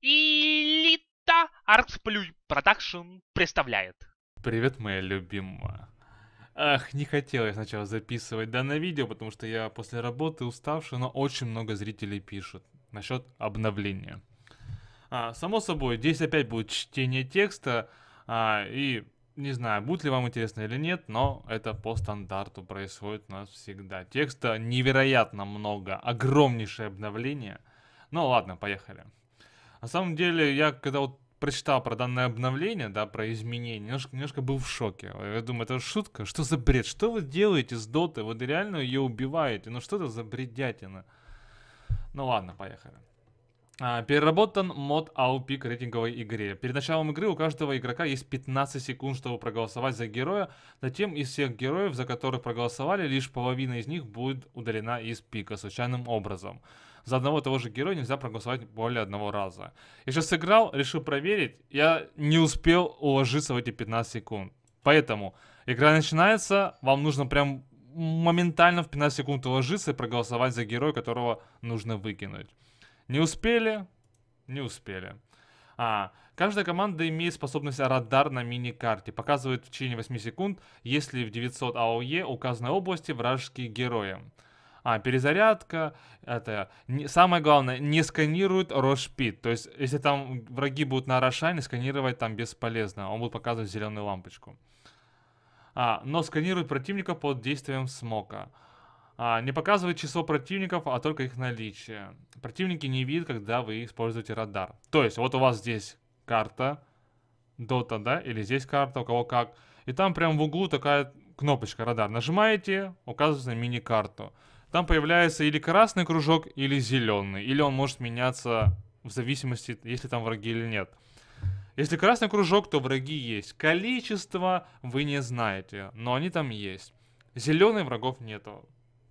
Элита Артсплюй Продакшн представляет. Привет, моя любимая. Ах, не хотел я сначала записывать данное видео, потому что я после работы уставший, но очень много зрителей пишут насчет обновления. А, само собой, здесь опять будет чтение текста, а, и не знаю, будет ли вам интересно или нет, но это по стандарту происходит у нас всегда. Текста невероятно много, огромнейшее обновление. Ну ладно, поехали. На самом деле, я когда вот прочитал про данное обновление, да, про изменения, немножко, немножко был в шоке. Я думаю, это шутка? Что за бред? Что вы делаете с Доты? Вы реально ее убиваете? Ну что это за бредятина? Ну ладно, поехали. А, переработан мод AOP к рейтинговой игре. Перед началом игры у каждого игрока есть 15 секунд, чтобы проголосовать за героя. Затем из всех героев, за которых проголосовали, лишь половина из них будет удалена из пика случайным образом за одного и того же героя нельзя проголосовать более одного раза. Я сейчас сыграл, решил проверить, я не успел уложиться в эти 15 секунд. Поэтому игра начинается, вам нужно прям моментально в 15 секунд уложиться и проголосовать за героя, которого нужно выкинуть. Не успели? Не успели. А, каждая команда имеет способность радар на мини-карте. Показывает в течение 8 секунд, если в 900 АОЕ указанной области вражеские герои. А, перезарядка, это, не, самое главное, не сканирует рошпит. То есть, если там враги будут на рошане, сканировать там бесполезно. Он будет показывать зеленую лампочку. А, но сканирует противника под действием смока. А, не показывает число противников, а только их наличие. Противники не видят, когда вы используете радар. То есть, вот у вас здесь карта, Dota, да, или здесь карта, у кого как. И там прям в углу такая кнопочка радар. Нажимаете, указывается на мини-карту там появляется или красный кружок, или зеленый. Или он может меняться в зависимости, если там враги или нет. Если красный кружок, то враги есть. Количество вы не знаете, но они там есть. Зеленый врагов нету.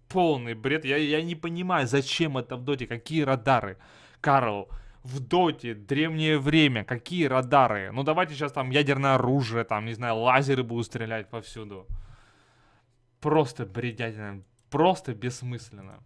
Полный бред. Я, я не понимаю, зачем это в доте, какие радары. Карл, в доте, древнее время, какие радары? Ну давайте сейчас там ядерное оружие, там, не знаю, лазеры будут стрелять повсюду. Просто бредятина просто бессмысленно.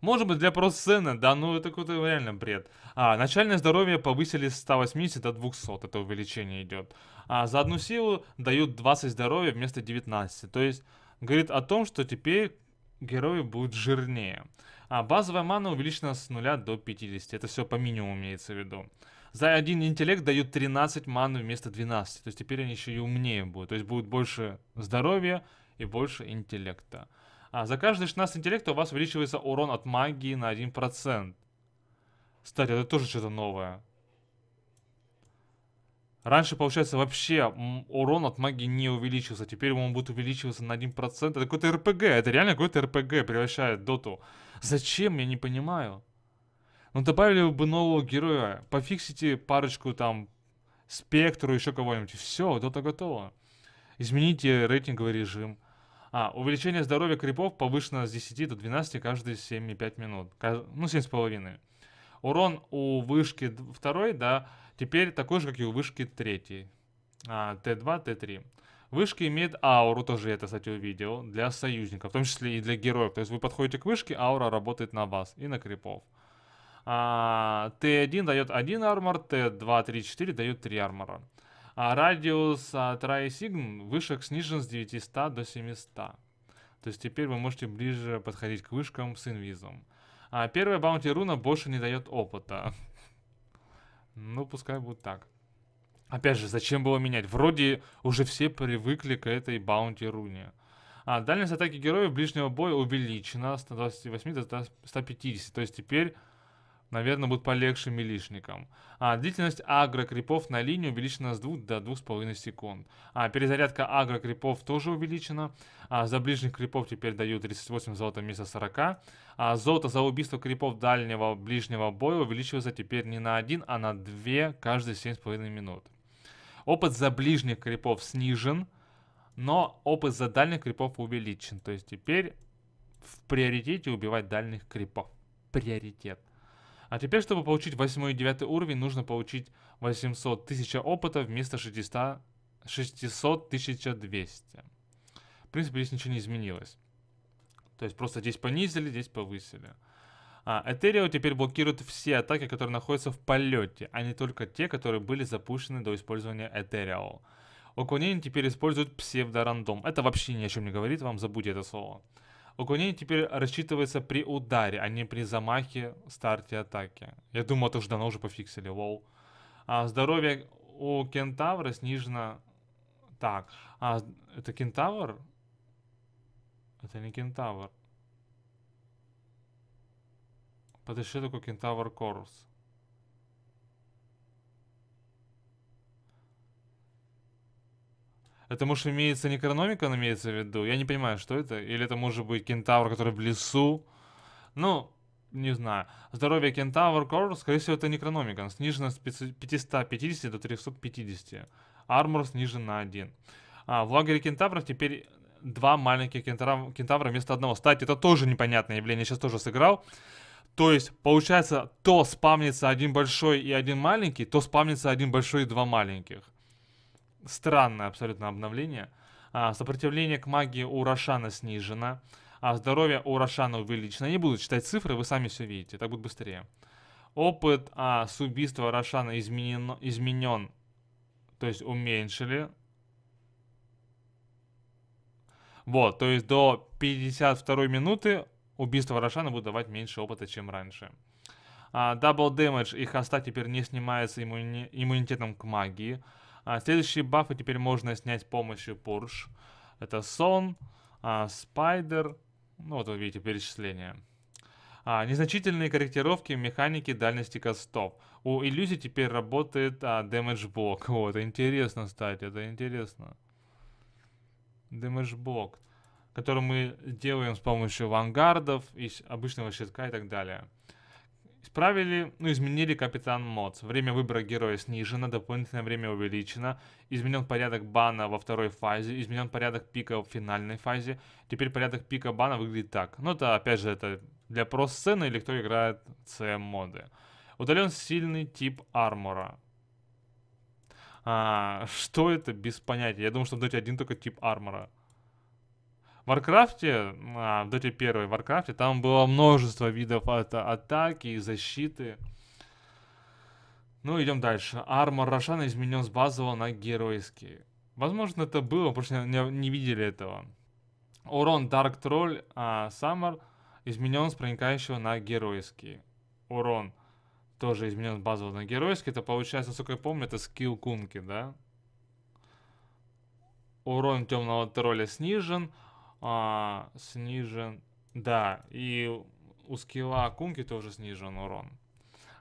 Может быть, для просцены, да, ну это какой-то реально бред. А, начальное здоровье повысили с 180 до 200, это увеличение идет. А за одну силу дают 20 здоровья вместо 19. То есть, говорит о том, что теперь герои будут жирнее. А базовая мана увеличена с 0 до 50, это все по минимуму имеется в виду. За один интеллект дают 13 маны вместо 12, то есть теперь они еще и умнее будут. То есть будет больше здоровья и больше интеллекта. А, за каждый 16 интеллекта у вас увеличивается урон от магии на 1%. Кстати, это тоже что-то новое. Раньше, получается, вообще урон от магии не увеличился. Теперь он будет увеличиваться на 1%. Это какой-то РПГ. Это реально какой-то РПГ превращает доту. Зачем? Я не понимаю. Ну, добавили бы нового героя. Пофиксите парочку там спектру, еще кого-нибудь. Все, дота готова. Измените рейтинговый режим. А, увеличение здоровья крипов повышено с 10 до 12 каждые 7,5 минут. Кажд... Ну, 7,5. Урон у вышки 2, да, теперь такой же, как и у вышки 3. А, Т2, Т3. Вышки имеет ауру, тоже я это, кстати, увидел, для союзников, в том числе и для героев. То есть вы подходите к вышке, аура работает на вас и на крипов. А, Т1 дает 1 армор, Т2, 3, 4 дает 3 армора. А радиус сигн вышек снижен с 900 до 700. То есть теперь вы можете ближе подходить к вышкам с инвизом. А первая баунти руна больше не дает опыта. Ну, пускай будет так. Опять же, зачем было менять? Вроде уже все привыкли к этой баунти руне. А, дальность атаки героев ближнего боя увеличена с 128 до 150. То есть теперь Наверное, будет полегче милишникам. А, длительность агрокрипов на линии увеличена с 2 до 2,5 секунд. А, перезарядка агрокрипов тоже увеличена. А, за ближних крипов теперь дают 38 золота вместо 40. А, золото за убийство крипов дальнего ближнего боя увеличивается теперь не на 1, а на 2 каждые 7,5 минут. Опыт за ближних крипов снижен, но опыт за дальних крипов увеличен. То есть теперь в приоритете убивать дальних крипов. Приоритет. А теперь, чтобы получить 8 и 9 уровень, нужно получить 800 тысяч опыта вместо 600 600 1200. В принципе, здесь ничего не изменилось. То есть просто здесь понизили, здесь повысили. А, Ethereum теперь блокирует все атаки, которые находятся в полете, а не только те, которые были запущены до использования Ethereum. Уклонение теперь используют псевдорандом. Это вообще ни о чем не говорит, вам забудьте это слово. Уклонение теперь рассчитывается при ударе, а не при замахе старте атаки. Я думал, это уже давно уже пофиксили, лол. А, здоровье у кентавра снижено... Так, а, это кентавр? Это не кентавр. Подожди, такой кентавр Корус. Это, может, имеется не некрономикон, имеется в виду? Я не понимаю, что это. Или это может быть кентавр, который в лесу? Ну, не знаю. Здоровье кентавр, корм, скорее всего, это некрономикон. Снижено с 550 до 350. Армор снижен на 1. А, в лагере кентавров теперь два маленьких кентавра, кентавра вместо одного. Кстати, это тоже непонятное явление, сейчас тоже сыграл. То есть, получается, то спавнится один большой и один маленький, то спавнится один большой и два маленьких странное абсолютно обновление. А, сопротивление к магии у Рошана снижено, а здоровье у Рошана увеличено. Я не буду читать цифры, вы сами все видите, так будет быстрее. Опыт а, с убийства Рошана изменен, изменен, то есть уменьшили. Вот, то есть до 52 минуты убийство Рошана будет давать меньше опыта, чем раньше. Дабл uh, дэмэдж и хоста теперь не снимается иммуни- иммунитетом к магии. А, следующие бафы теперь можно снять с помощью Purge. Это Сон, а, спайдер. ну вот вы видите перечисление. А, незначительные корректировки механики дальности кастов. У иллюзии теперь работает а, damage блок. Вот, интересно, кстати, это интересно. Damage блок, который мы делаем с помощью вангардов и обычного щитка и так далее. Исправили, ну, изменили Капитан мод. Время выбора героя снижено, дополнительное время увеличено. Изменен порядок бана во второй фазе, изменен порядок пика в финальной фазе. Теперь порядок пика бана выглядит так. Ну, это, опять же, это для про-сцены или кто играет CM-моды. Удален сильный тип армора. А, что это, без понятия. Я думаю, что дать один только тип армора. В Варкрафте, в Доте 1 Варкрафте, там было множество видов а- атаки и защиты. Ну, идем дальше. Армор Рошана изменен с базового на геройский. Возможно, это было, просто не, не видели этого. Урон Dark Troll а, Summer изменен с проникающего на геройский. Урон тоже изменен с базового на геройский. Это получается, насколько я помню, это скилл Кунки, да? Урон темного тролля снижен а, снижен... Да, и у скилла Кунки тоже снижен урон.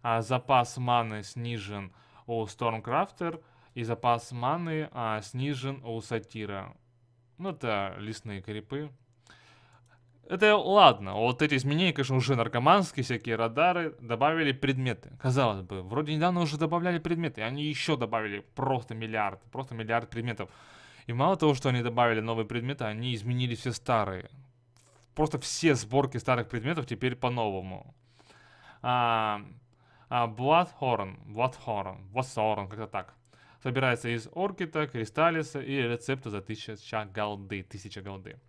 А запас маны снижен у стормкрафтер и запас маны а, снижен у Сатира. Ну, это лесные крипы. Это ладно, вот эти изменения, конечно, уже наркоманские, всякие радары, добавили предметы. Казалось бы, вроде недавно уже добавляли предметы, и они еще добавили просто миллиард, просто миллиард предметов. И мало того, что они добавили новые предметы, они изменили все старые. Просто все сборки старых предметов теперь по-новому. А, а Bloodhorn, Bloodhorn, Bloodhorn, как-то так. Собирается из Оркита, Кристаллиса и рецепта за 1000 голды. 1000 голды.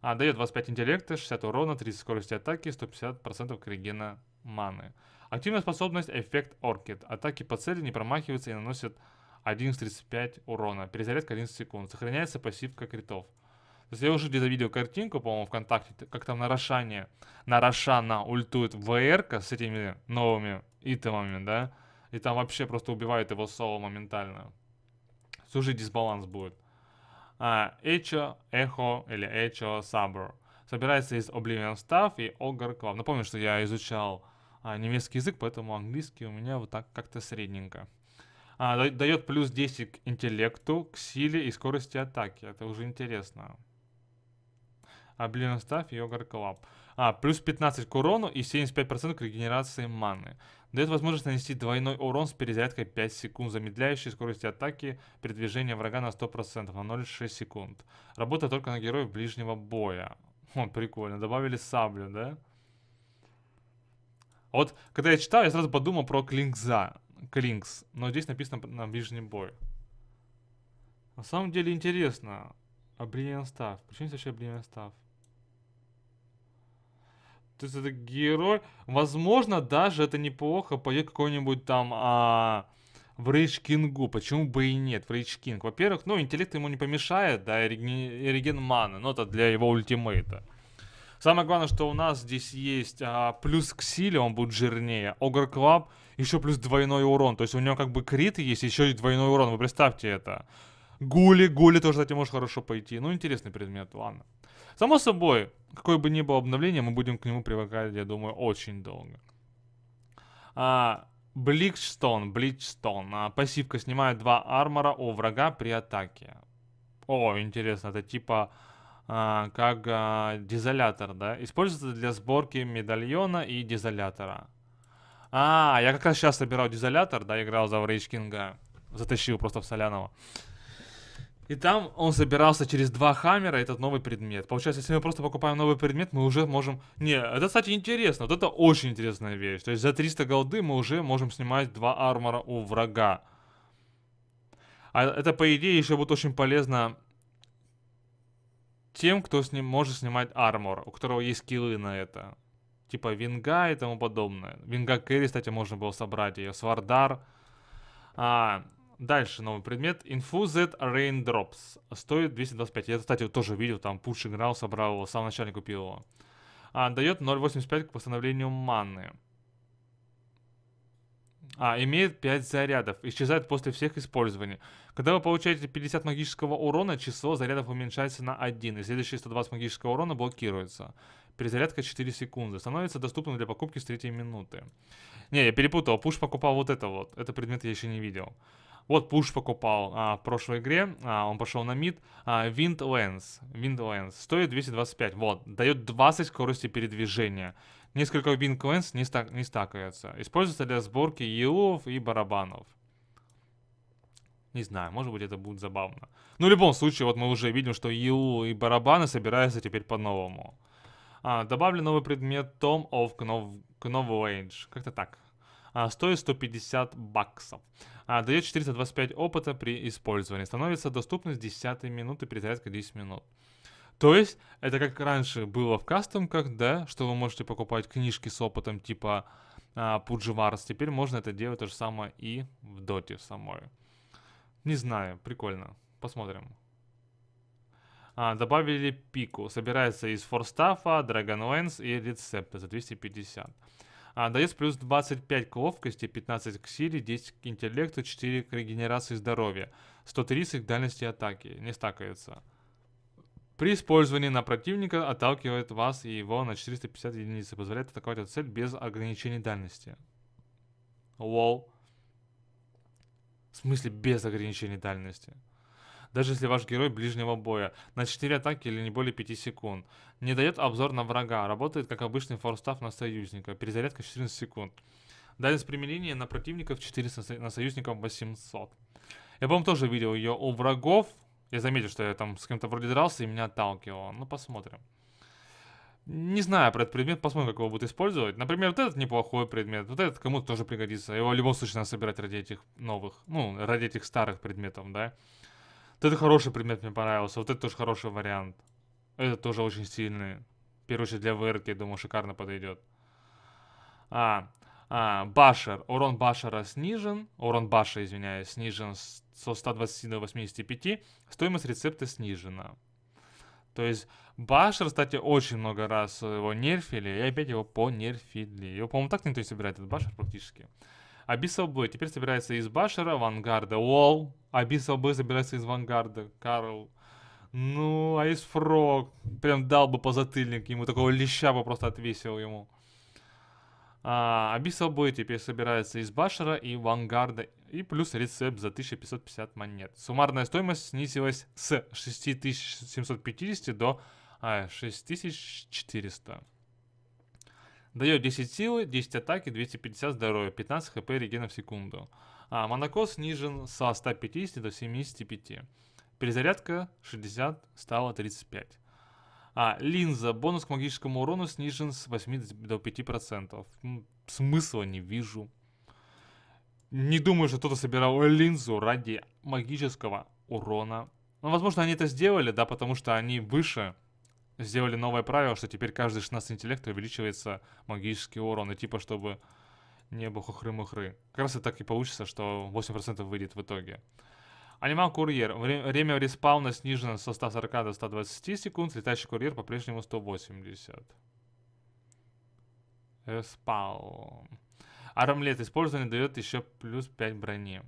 А, дает 25 интеллекта, 60 урона, 30 скорости атаки, 150% кригена маны. Активная способность эффект Оркит. Атаки по цели не промахиваются и наносят 11.35 урона, перезарядка 11 секунд, сохраняется пассивка критов. То есть я уже где-то видел картинку, по-моему, ВКонтакте, как там Нарашане, Нарашана ультует ВР с этими новыми итемами, да? И там вообще просто убивает его соло моментально. Сужий дисбаланс будет. А, Эчо, Эхо или Эчо Сабр. Собирается из Oblivion Staff и Ogre Club. Напомню, что я изучал а, немецкий язык, поэтому английский у меня вот так как-то средненько. А, дает плюс 10 к интеллекту, к силе и скорости атаки. Это уже интересно. А, блин, оставь Йогар Клаб. А, плюс 15 к урону и 75% к регенерации маны. Дает возможность нанести двойной урон с перезарядкой 5 секунд, замедляющей скорости атаки передвижения врага на 100%, на 0,6 секунд. Работает только на героев ближнего боя. О, прикольно. Добавили саблю, да? Вот, когда я читал, я сразу подумал про Клинкза. Клинкс, но здесь написано на ближнем бой. На самом деле интересно. Oblivion Staff. Почему здесь вообще Oblivion Staff? То есть это герой... Возможно, даже это неплохо пойдет какой-нибудь там... А... В Рейдж Кингу, почему бы и нет, в Рейдж Кинг. Во-первых, ну, интеллект ему не помешает, да, и реген маны, но это для его ультимейта. Самое главное, что у нас здесь есть а, плюс к силе, он будет жирнее. Огр Клаб еще плюс двойной урон. То есть у него как бы крит есть, еще и двойной урон. Вы представьте это. Гули, гули тоже, кстати, может хорошо пойти. Ну, интересный предмет, ладно. Само собой, какое бы ни было обновление, мы будем к нему привыкать, я думаю, очень долго. А, Бликстон, Бличстон. А, пассивка снимает два армора у врага при атаке. О, интересно, это типа а, как а, дизолятор, да? Используется для сборки медальона и дизолятора. А, я как раз сейчас собирал дизолятор, да, играл за Рейдж Кинга. Затащил просто в Солянова. И там он собирался через два хаммера этот новый предмет. Получается, если мы просто покупаем новый предмет, мы уже можем... Не, это, кстати, интересно. Вот это очень интересная вещь. То есть за 300 голды мы уже можем снимать два армора у врага. А это, по идее, еще будет очень полезно тем, кто с ним может снимать армор, у которого есть скиллы на это типа Винга и тому подобное. Винга Кэри, кстати, можно было собрать ее. Свардар. А, дальше новый предмет. Infused Raindrops. Стоит 225. Я, кстати, тоже видел, там Пуш играл, собрал его, сам начальник купил его. А, дает 0.85 к восстановлению маны. А, имеет 5 зарядов. Исчезает после всех использований. Когда вы получаете 50 магического урона, число зарядов уменьшается на 1, и следующие 120 магического урона блокируется перезарядка 4 секунды. Становится доступным для покупки с третьей минуты. Не, я перепутал, пуш покупал вот это вот. Это предмет я еще не видел. Вот пуш покупал а, в прошлой игре, а, он пошел на мид. А, Wind Lens, Wind Lens, стоит 225, вот, дает 20 скорости передвижения. Несколько Wind Lens не, стак, не стакается. Используется для сборки елов и барабанов. Не знаю, может быть это будет забавно. Но в любом случае, вот мы уже видим, что ЕУ и барабаны собираются теперь по-новому. А, добавлю новый предмет Tom of Knowledge. Как-то так. А, стоит 150 баксов. А, дает 425 опыта при использовании. Становится с 10 минуты, перезарядка 10 минут. То есть, это как раньше было в кастомках, да, что вы можете покупать книжки с опытом типа а, Пудживарс. Теперь можно это делать то же самое и в доте самой. Не знаю, прикольно. Посмотрим. А, добавили пику. Собирается из форстафа, драгонлэнс и рецепта за 250. А, дает плюс 25 к ловкости, 15 к силе, 10 к интеллекту, 4 к регенерации здоровья, 130 к дальности атаки. Не стакается. При использовании на противника отталкивает вас и его на 450 единиц и позволяет атаковать эту цель без ограничений дальности. Лол. В смысле без ограничений дальности? даже если ваш герой ближнего боя, на 4 атаки или не более 5 секунд. Не дает обзор на врага, а работает как обычный форстав на союзника, перезарядка 14 секунд. Дальность применения на противников 400, на союзников 800. Я, по-моему, тоже видел ее у врагов. Я заметил, что я там с кем-то вроде дрался и меня отталкивало. Ну, посмотрим. Не знаю про этот предмет, посмотрим, как его будут использовать. Например, вот этот неплохой предмет, вот этот кому-то тоже пригодится. Его в любом случае надо собирать ради этих новых, ну, ради этих старых предметов, да. Вот это хороший предмет мне понравился. Вот это тоже хороший вариант. Это тоже очень сильный. В первую очередь для ВРК, я думаю, шикарно подойдет. А, а, Башер. Урон Башера снижен. Урон Баша, извиняюсь, снижен со 120 до 85. Стоимость рецепта снижена. То есть Башер, кстати, очень много раз его нерфили, и опять его понерфили. Его, по-моему, так никто не собирает, этот Башер практически. Абисал Б теперь собирается из Башера, Вангарда. Лол. Абисал Б собирается из Вангарда. Карл. Ну, а из Фрог. Прям дал бы по затыльник ему. Такого леща бы просто отвесил ему. А, Абисал Б теперь собирается из Башера и Вангарда. И плюс рецепт за 1550 монет. Суммарная стоимость снизилась с 6750 до 6400. А, Дает 10 силы, 10 атаки, 250 здоровья, 15 хп регена в секунду. А Монако снижен со 150 до 75. Перезарядка 60 стала 35. А, линза. Бонус к магическому урону снижен с 8 до 5%. Смысла не вижу. Не думаю, что кто-то собирал линзу ради магического урона. Но, ну, возможно, они это сделали, да, потому что они выше сделали новое правило, что теперь каждый 16 интеллект увеличивается магический урон. И типа, чтобы не было хухры-мухры. Как раз и так и получится, что 8% выйдет в итоге. Анимал Курьер. Время респауна снижено со 140 до 120 секунд. Летающий курьер по-прежнему 180. Респаун. Армлет использование дает еще плюс 5 брони.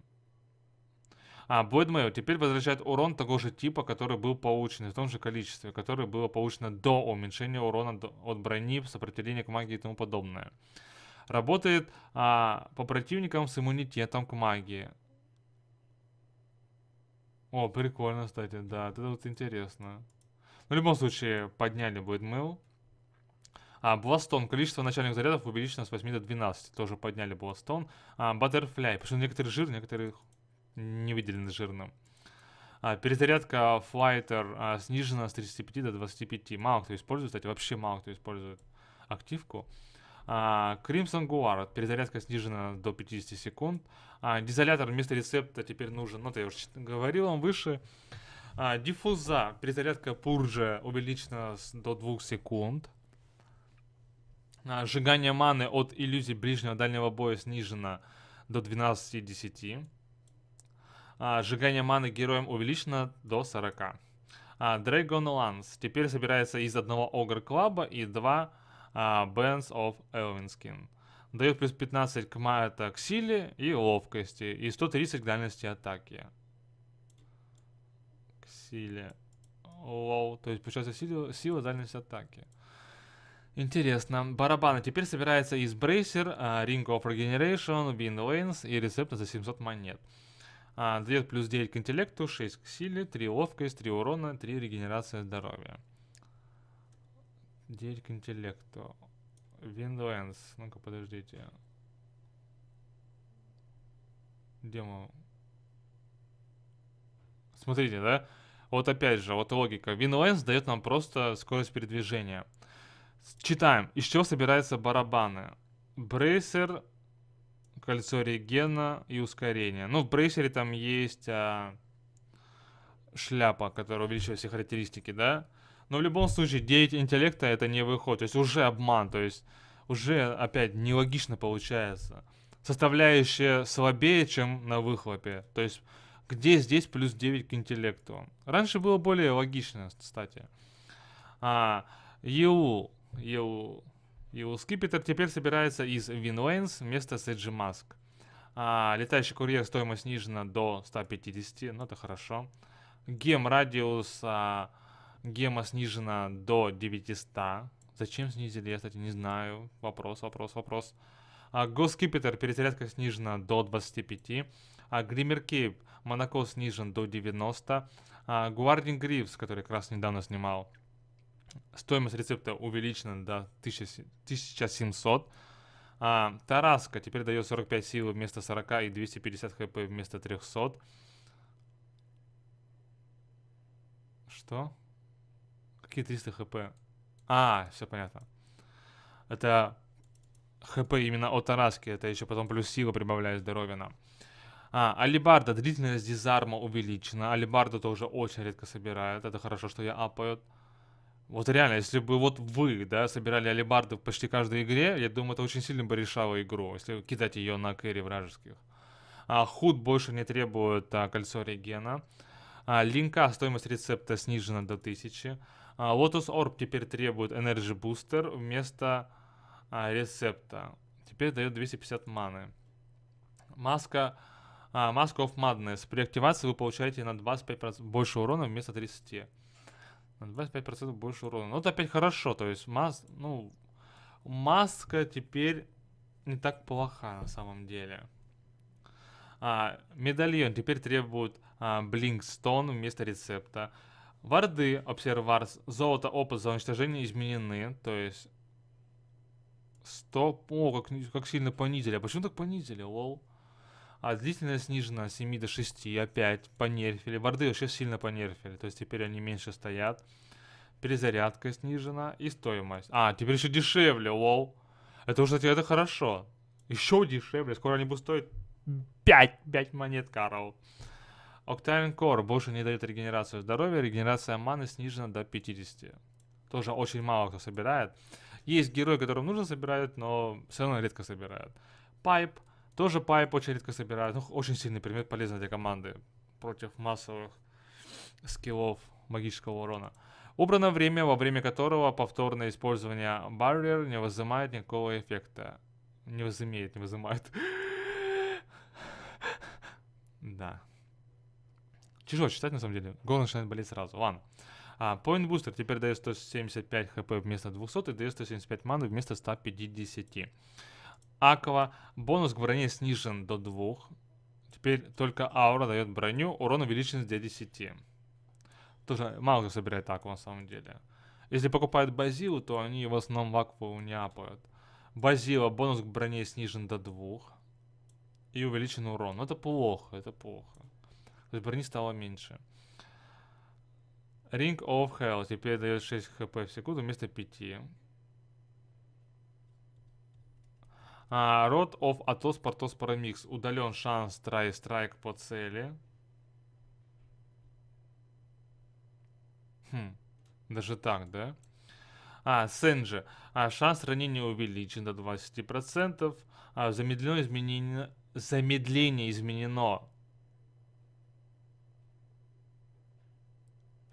А Блойдмейл теперь возвращает урон того же типа, который был получен, в том же количестве, которое было получено до уменьшения урона от брони, сопротивления к магии и тому подобное. Работает а, по противникам с иммунитетом к магии. О, прикольно, кстати, да, это вот интересно. Но ну, в любом случае, подняли будет мыл. А, Бластон. Количество начальных зарядов увеличено с 8 до 12. Тоже подняли Бластон. А, Баттерфляй. Потому что некоторые жир, некоторые не выделены жирным. А, перезарядка Flighter а, снижена с 35 до 25. Мало кто использует, кстати, вообще мало кто использует активку. А, Crimson Guard, перезарядка снижена до 50 секунд. А, дизолятор вместо рецепта теперь нужен, ну, это я уже говорил, вам выше. А, диффуза, перезарядка пуржа увеличена до 2 секунд. А, сжигание маны от иллюзий ближнего дальнего боя снижено до 12 и 10. А, сжигание маны героем увеличено до 40. А, Dragon Lance теперь собирается из одного огр Клаба и два а, Bands of Elvinskin. Дает плюс 15 к, это, к силе и ловкости и 130 к дальности атаки. К силе. Лоу. То есть получается сила, сила дальность атаки. Интересно. Барабаны теперь собирается из Брейсер, а, Ring of Regeneration, Wind Lanes и рецепта за 700 монет. А, дает плюс 9 к интеллекту, 6 к силе, 3 ловкость, 3 урона, 3 регенерация здоровья. 9 к интеллекту. Виндуэнс. Ну-ка, подождите. Где мы? Смотрите, да? Вот опять же, вот логика. Винлэнс дает нам просто скорость передвижения. Читаем. Из чего собираются барабаны? Брейсер, кольцо регена и ускорение. Ну, в брейсере там есть а, шляпа, которая увеличивает все характеристики, да? Но в любом случае 9 интеллекта это не выход. То есть уже обман, то есть уже опять нелогично получается. Составляющая слабее, чем на выхлопе. То есть где здесь плюс 9 к интеллекту? Раньше было более логично, кстати. А, ЕУ, ЕУ, и у Скипетр теперь собирается из Винуэйнс вместо Сэджи Маск. А, летающий курьер стоимость снижена до 150, ну это хорошо. Гем радиус а, гема снижена до 900. Зачем снизили, я, кстати, не знаю. Вопрос, вопрос, вопрос. А, Госкипетр перезарядка снижена до 25. А, Гриммер Кейп Монако снижен до 90. А, Гвардин Грифс, который как раз недавно снимал, Стоимость рецепта увеличена до 1700. А, Тараска теперь дает 45 сил вместо 40 и 250 хп вместо 300. Что? Какие 300 хп? А, все понятно. Это хп именно от Тараски. Это еще потом плюс силы прибавляет здоровья нам. А, алибарда, длительность дизарма увеличена. Алибарду тоже очень редко собирают. Это хорошо, что я апают. Вот реально, если бы вот вы, да, собирали алибарды в почти каждой игре, я думаю, это очень сильно бы решало игру, если кидать ее на кэри вражеских. А, худ больше не требует а, кольцо регена. А, линка стоимость рецепта снижена до 1000. А, Lotus Orb теперь требует Energy Booster вместо а, рецепта. Теперь дает 250 маны. Маска... А, Mask of Madness. При активации вы получаете на 25% больше урона вместо 30. На 25% больше урона. Ну, это опять хорошо. То есть, мас... ну, маска теперь не так плоха на самом деле. А, медальон теперь требует а, Блинкстон вместо рецепта. Варды, обсерварс, золото, опыт за уничтожение изменены. То есть... Стоп. О, как, как сильно понизили. А почему так понизили, лол? а длительность снижена с 7 до 6, опять понерфили. Варды вообще сильно понерфили, то есть теперь они меньше стоят. Перезарядка снижена и стоимость. А, теперь еще дешевле, лол. Это уже, кстати, это хорошо. Еще дешевле, скоро они будут стоить 5, 5 монет, Карл. Octavian Core больше не дает регенерацию здоровья, регенерация маны снижена до 50. Тоже очень мало кто собирает. Есть герой которым нужно собирают, но все равно редко собирают. Пайп тоже пайп очень редко собирают. Ну, очень сильный предмет, полезный для команды против массовых скиллов магического урона. Убрано время, во время которого повторное использование барьер не вызывает никакого эффекта. Не возымеет, не вызывает. Да. Тяжело читать, на самом деле. Голова начинает болеть сразу. Ладно. А, Point Booster теперь дает 175 хп вместо 200 и дает 175 маны вместо 150. Аква. Бонус к броне снижен до 2. Теперь только аура дает броню. Урон увеличен с 10 Тоже мало кто собирает Акву на самом деле. Если покупают Базилу, то они в основном в Акву не апают. Базила, бонус к броне снижен до 2. И увеличен урон. Но это плохо, это плохо. То есть брони стало меньше. Ring of Hell теперь дает 6 хп в секунду вместо 5. А, род of Атос Портос Парамикс. Удален шанс трай страйк по цели. Хм, даже так, да? А, Сенджи. А, шанс ранения увеличен до 20%. А, замедлено изменено... Замедление изменено.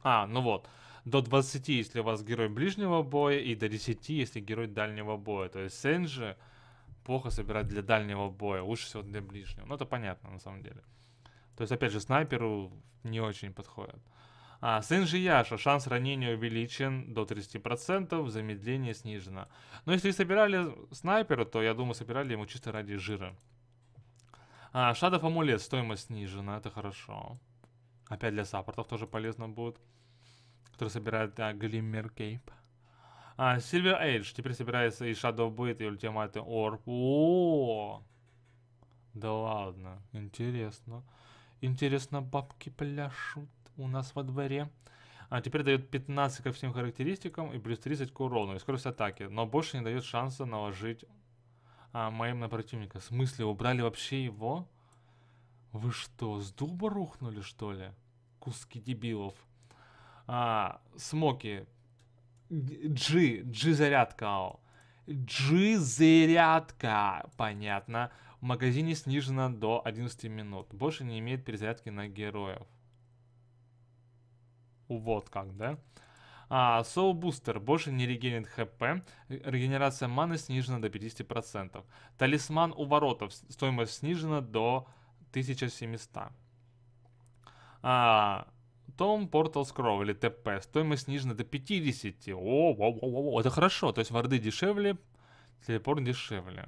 А, ну вот. До 20, если у вас герой ближнего боя, и до 10, если герой дальнего боя. То есть Сенджи плохо собирать для дальнего боя, лучше всего для ближнего. Ну, это понятно, на самом деле. То есть, опять же, снайперу не очень подходит. А, сын же Яша, шанс ранения увеличен до 30%, замедление снижено. Но если собирали снайпера, то, я думаю, собирали ему чисто ради жира. А, шадов амулет, стоимость снижена, это хорошо. Опять для саппортов тоже полезно будет, который собирает а, кейп. Cape. А, Silver Age. Теперь собирается и Shadow Blade, и Ультиматы Орб. О, -о, О, Да ладно. Интересно. Интересно, бабки пляшут у нас во дворе. А теперь дает 15 ко всем характеристикам и плюс 30 к урону и скорость атаки. Но больше не дает шанса наложить а, моим на противника. В смысле, убрали вообще его? Вы что, с дуба рухнули, что ли? Куски дебилов. А, смоки. G, G-зарядка. G-зарядка, понятно. В магазине снижена до 11 минут. Больше не имеет перезарядки на героев. Вот как, да? А, Soul Booster больше не регенит хп, регенерация маны снижена до 50%. Талисман у воротов, стоимость снижена до 1700. А, том Portal Scroll или ТП, стоимость снижена до 50. О, о, о, о, это хорошо, то есть варды дешевле, телепорт дешевле.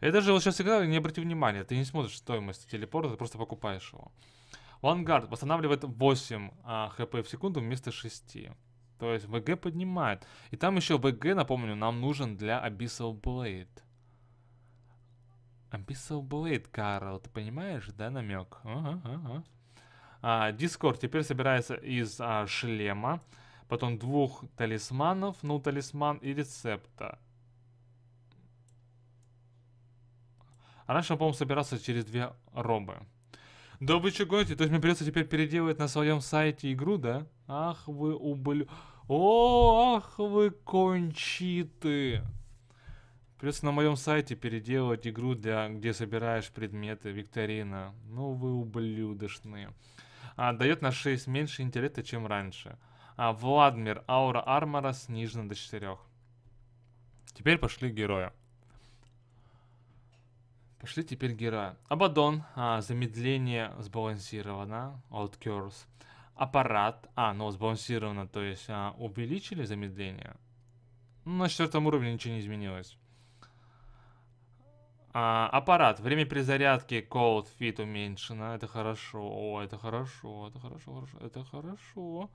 Я даже вот сейчас играю, не обрати внимания, ты не смотришь стоимость телепорта, ты просто покупаешь его. Вангард восстанавливает 8 а, хп в секунду вместо 6. То есть ВГ поднимает. И там еще ВГ, напомню, нам нужен для Abyssal Blade. Abyssal Blade, Карл, ты понимаешь, да, намек? Ага, ага. Дискорд а, теперь собирается из а, шлема, потом двух талисманов, ну талисман и рецепта. Раньше, по-моему, собирался через две робы. Да вы что гоните? То есть мне придется теперь переделывать на своем сайте игру, да? Ах вы ублю... О, ах вы кончиты! Придется на моем сайте переделывать игру, для, где собираешь предметы, викторина. Ну вы ублюдочные а, дает на 6 меньше интеллекта, чем раньше. А, Владмир, аура армора снижена до 4. Теперь пошли героя. Пошли теперь героя. Абадон, а, замедление сбалансировано, Old Curse. Аппарат, а, ну сбалансировано, то есть а, увеличили замедление. На четвертом уровне ничего не изменилось. А, аппарат. Время перезарядки Cold Fit уменьшено. Это хорошо. О, это хорошо. Это хорошо. хорошо. Это хорошо.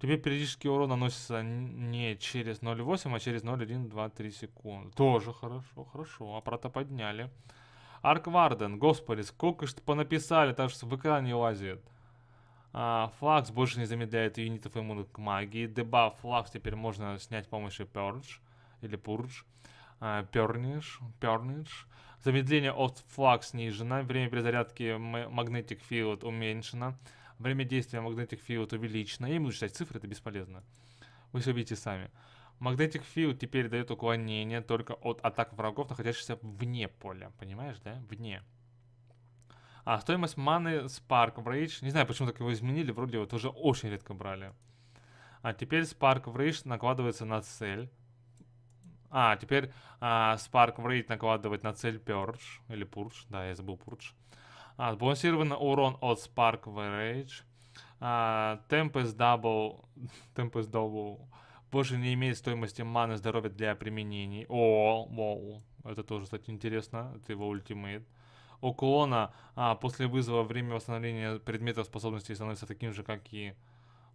Тебе периодический урон наносится не через 0,8, а через 0,1-2-3 секунды. Тоже хорошо. Хорошо. Аппарата подняли. Аркварден. Господи, сколько что понаписали, так что в экран не лазит. А, флакс больше не замедляет юнитов иммунных к магии. Дебаф флакс теперь можно снять с помощью Purge или Purge. Перниш, а, Перниш. Замедление от флаг снижено. Время перезарядки Magnetic Field уменьшено. Время действия Magnetic Field увеличено. Я не буду читать цифры, это бесполезно. Вы все видите сами. Magnetic Field теперь дает уклонение только от атак врагов, находящихся вне поля. Понимаешь, да? Вне. А, стоимость маны Spark в Rage. Не знаю, почему так его изменили. Вроде его тоже очень редко брали. А теперь Spark в Rage накладывается на цель. А, теперь а, Spark в рейд накладывает на цель Purge, или Purge, да, я забыл Purge. А, сбалансированный урон от Spark в Rage. А, Tempest Double, Tempest Double больше не имеет стоимости маны здоровья для применений. О, воу, это тоже, кстати, интересно, это его ультимейт. У а, после вызова время восстановления предметов способностей становится таким же, как и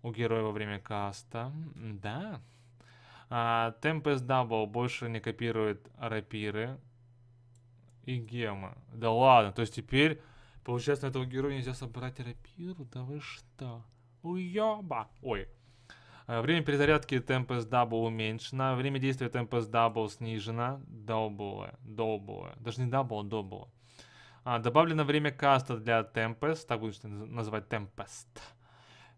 у героя во время каста. Да, а, Tempest Double больше не копирует рапиры и гемы. Да ладно, то есть теперь, получается, на этого героя нельзя собрать рапиру? Да вы что? Уёба! Ой. А, время перезарядки Tempest Double уменьшено. Время действия Tempest Double снижено. Double, double. Даже не double, double. А, а, добавлено время каста для Tempest. Так будем называть Tempest.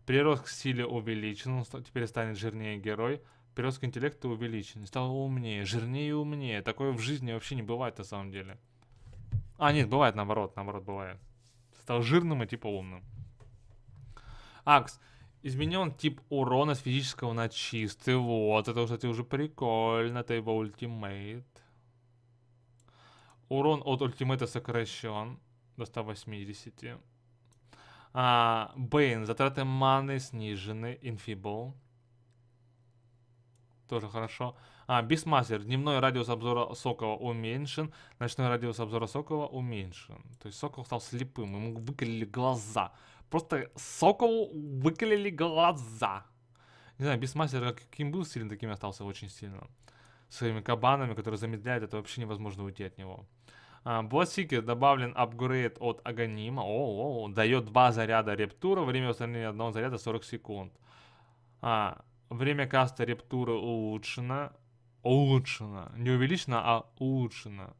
Прирост к силе увеличен. Он теперь станет жирнее герой прирост к увеличен. Стал умнее, жирнее и умнее. Такое в жизни вообще не бывает на самом деле. А, нет, бывает наоборот, наоборот бывает. Стал жирным и типа умным. Акс. Изменен тип урона с физического на чистый. Вот, это, кстати, уже прикольно. Это его ультимейт. Урон от ультимейта сокращен до 180. А, Бейн. Затраты маны снижены. Инфибол тоже хорошо. А, Бисмазер, дневной радиус обзора Сокова уменьшен, ночной радиус обзора Сокова уменьшен. То есть Сокол стал слепым, ему выколили глаза. Просто Сокол выколили глаза. Не знаю, Бисмазер каким был сильным, таким остался очень сильно. Своими кабанами, которые замедляют, это вообще невозможно уйти от него. А, Bloodseeker добавлен апгрейд от Агонима. О, о, о, дает два заряда рептура, время восстановления одного заряда 40 секунд. А, Время каста рептуры улучшено. Улучшено. Не увеличено, а улучшено.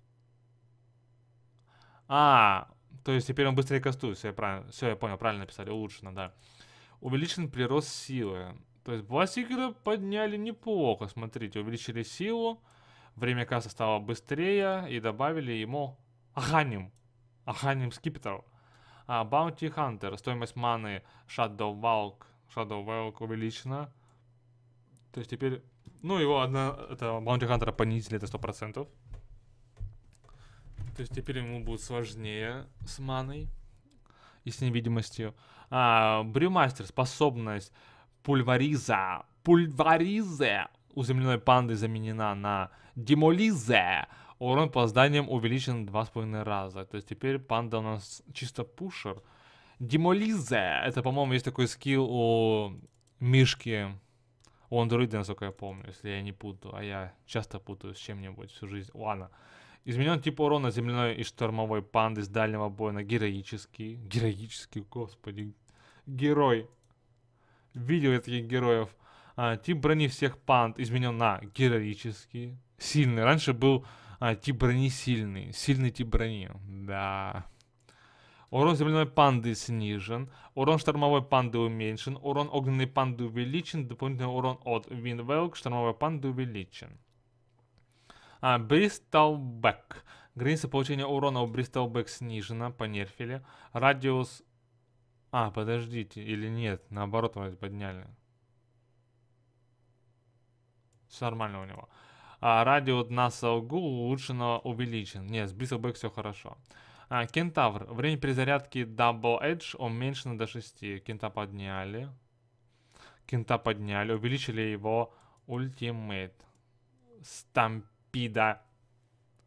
А, то есть теперь он быстрее кастует. Все, я, правильно, все, я понял, правильно написали. Улучшено, да. Увеличен прирост силы. То есть два секрета подняли неплохо. Смотрите, увеличили силу. Время каста стало быстрее. И добавили ему Аханим. Аханим Скипетр, А, Bounty Hunter. Стоимость маны Shadow Valk. Shadow Valk увеличена. То есть теперь... Ну, его одна... Это Bounty Hunter понизили до 100%. То есть теперь ему будет сложнее с маной и с невидимостью. А, Брюмастер, способность пульвариза. Пульваризе у земляной панды заменена на демолизе. Урон по зданиям увеличен 2,5 раза. То есть теперь панда у нас чисто пушер. Демолизе. Это, по-моему, есть такой скилл у Мишки у андроида, насколько я помню, если я не путаю, а я часто путаю с чем-нибудь всю жизнь. Ладно. Изменен тип урона земляной и штормовой панды с дальнего боя на героический. Героический, господи. Герой. Видел я таких героев. А, тип брони всех панд изменен на героический. Сильный. Раньше был а, тип брони сильный. Сильный тип брони. Да. Урон земляной панды снижен. Урон штормовой панды уменьшен. Урон огненной панды увеличен. Дополнительный урон от Винвелк штормовой панды увеличен. А, Бристалбэк. Граница получения урона у Бристалбэк снижена по нерфиле. Радиус... А, подождите, или нет, наоборот мы подняли. Все нормально у него. А, радиус Наса улучшено увеличен. Нет, с Бристалбэк все хорошо. Хорошо. А, кентавр. Время перезарядки Double Edge уменьшено до 6. Кента подняли. Кента подняли. Увеличили его ультимейт. Стампида.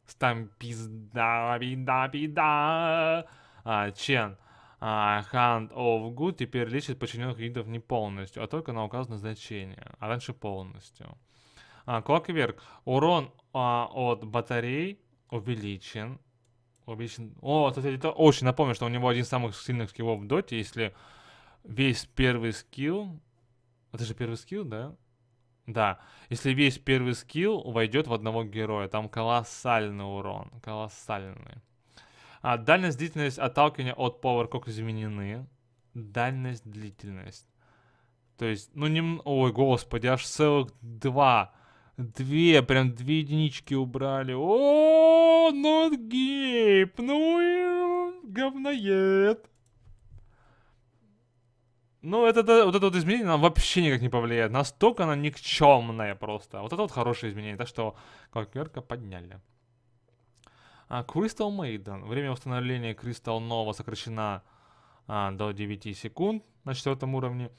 Стампизда. Бида, бида. А, Чен. А, Hand of Good теперь лечит подчиненных видов не полностью, а только на указанное значение. А раньше полностью. А, Clockwork. Урон а, от батарей увеличен Обычно... О, кстати, это очень напомню, что у него один из самых сильных скиллов в доте, если весь первый скилл... Это же первый скилл, да? Да. Если весь первый скилл войдет в одного героя, там колоссальный урон. Колоссальный. А, дальность, длительность отталкивания от Power как изменены. Дальность, длительность. То есть, ну не... Ой, господи, аж целых два Две, прям две единички убрали. О, not гейп, ну и говноед. Ну, это, это, вот это вот изменение нам вообще никак не повлияет. Настолько она никчемная просто. Вот это вот хорошее изменение. Так что коверка подняли. А, Crystal Maiden. Время восстановления Crystal нового сокращено а, до 9 секунд на четвертом уровне.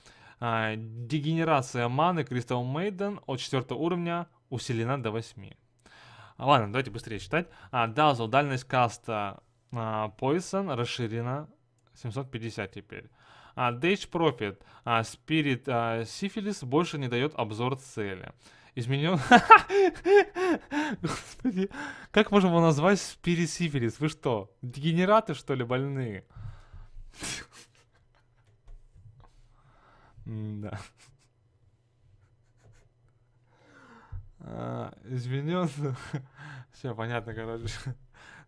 А, дегенерация маны Crystal Maiden от 4 уровня усилена до 8. ладно, давайте быстрее читать. А, Dazzle, дальность каста а, Poison расширена 750 теперь. А, Dage Profit, а, Spirit а, больше не дает обзор цели. Изменен... Господи, как можем его назвать Spirit Сифилис? Вы что, дегенераты, что ли, больные? Да. А, изменен. Все понятно, короче.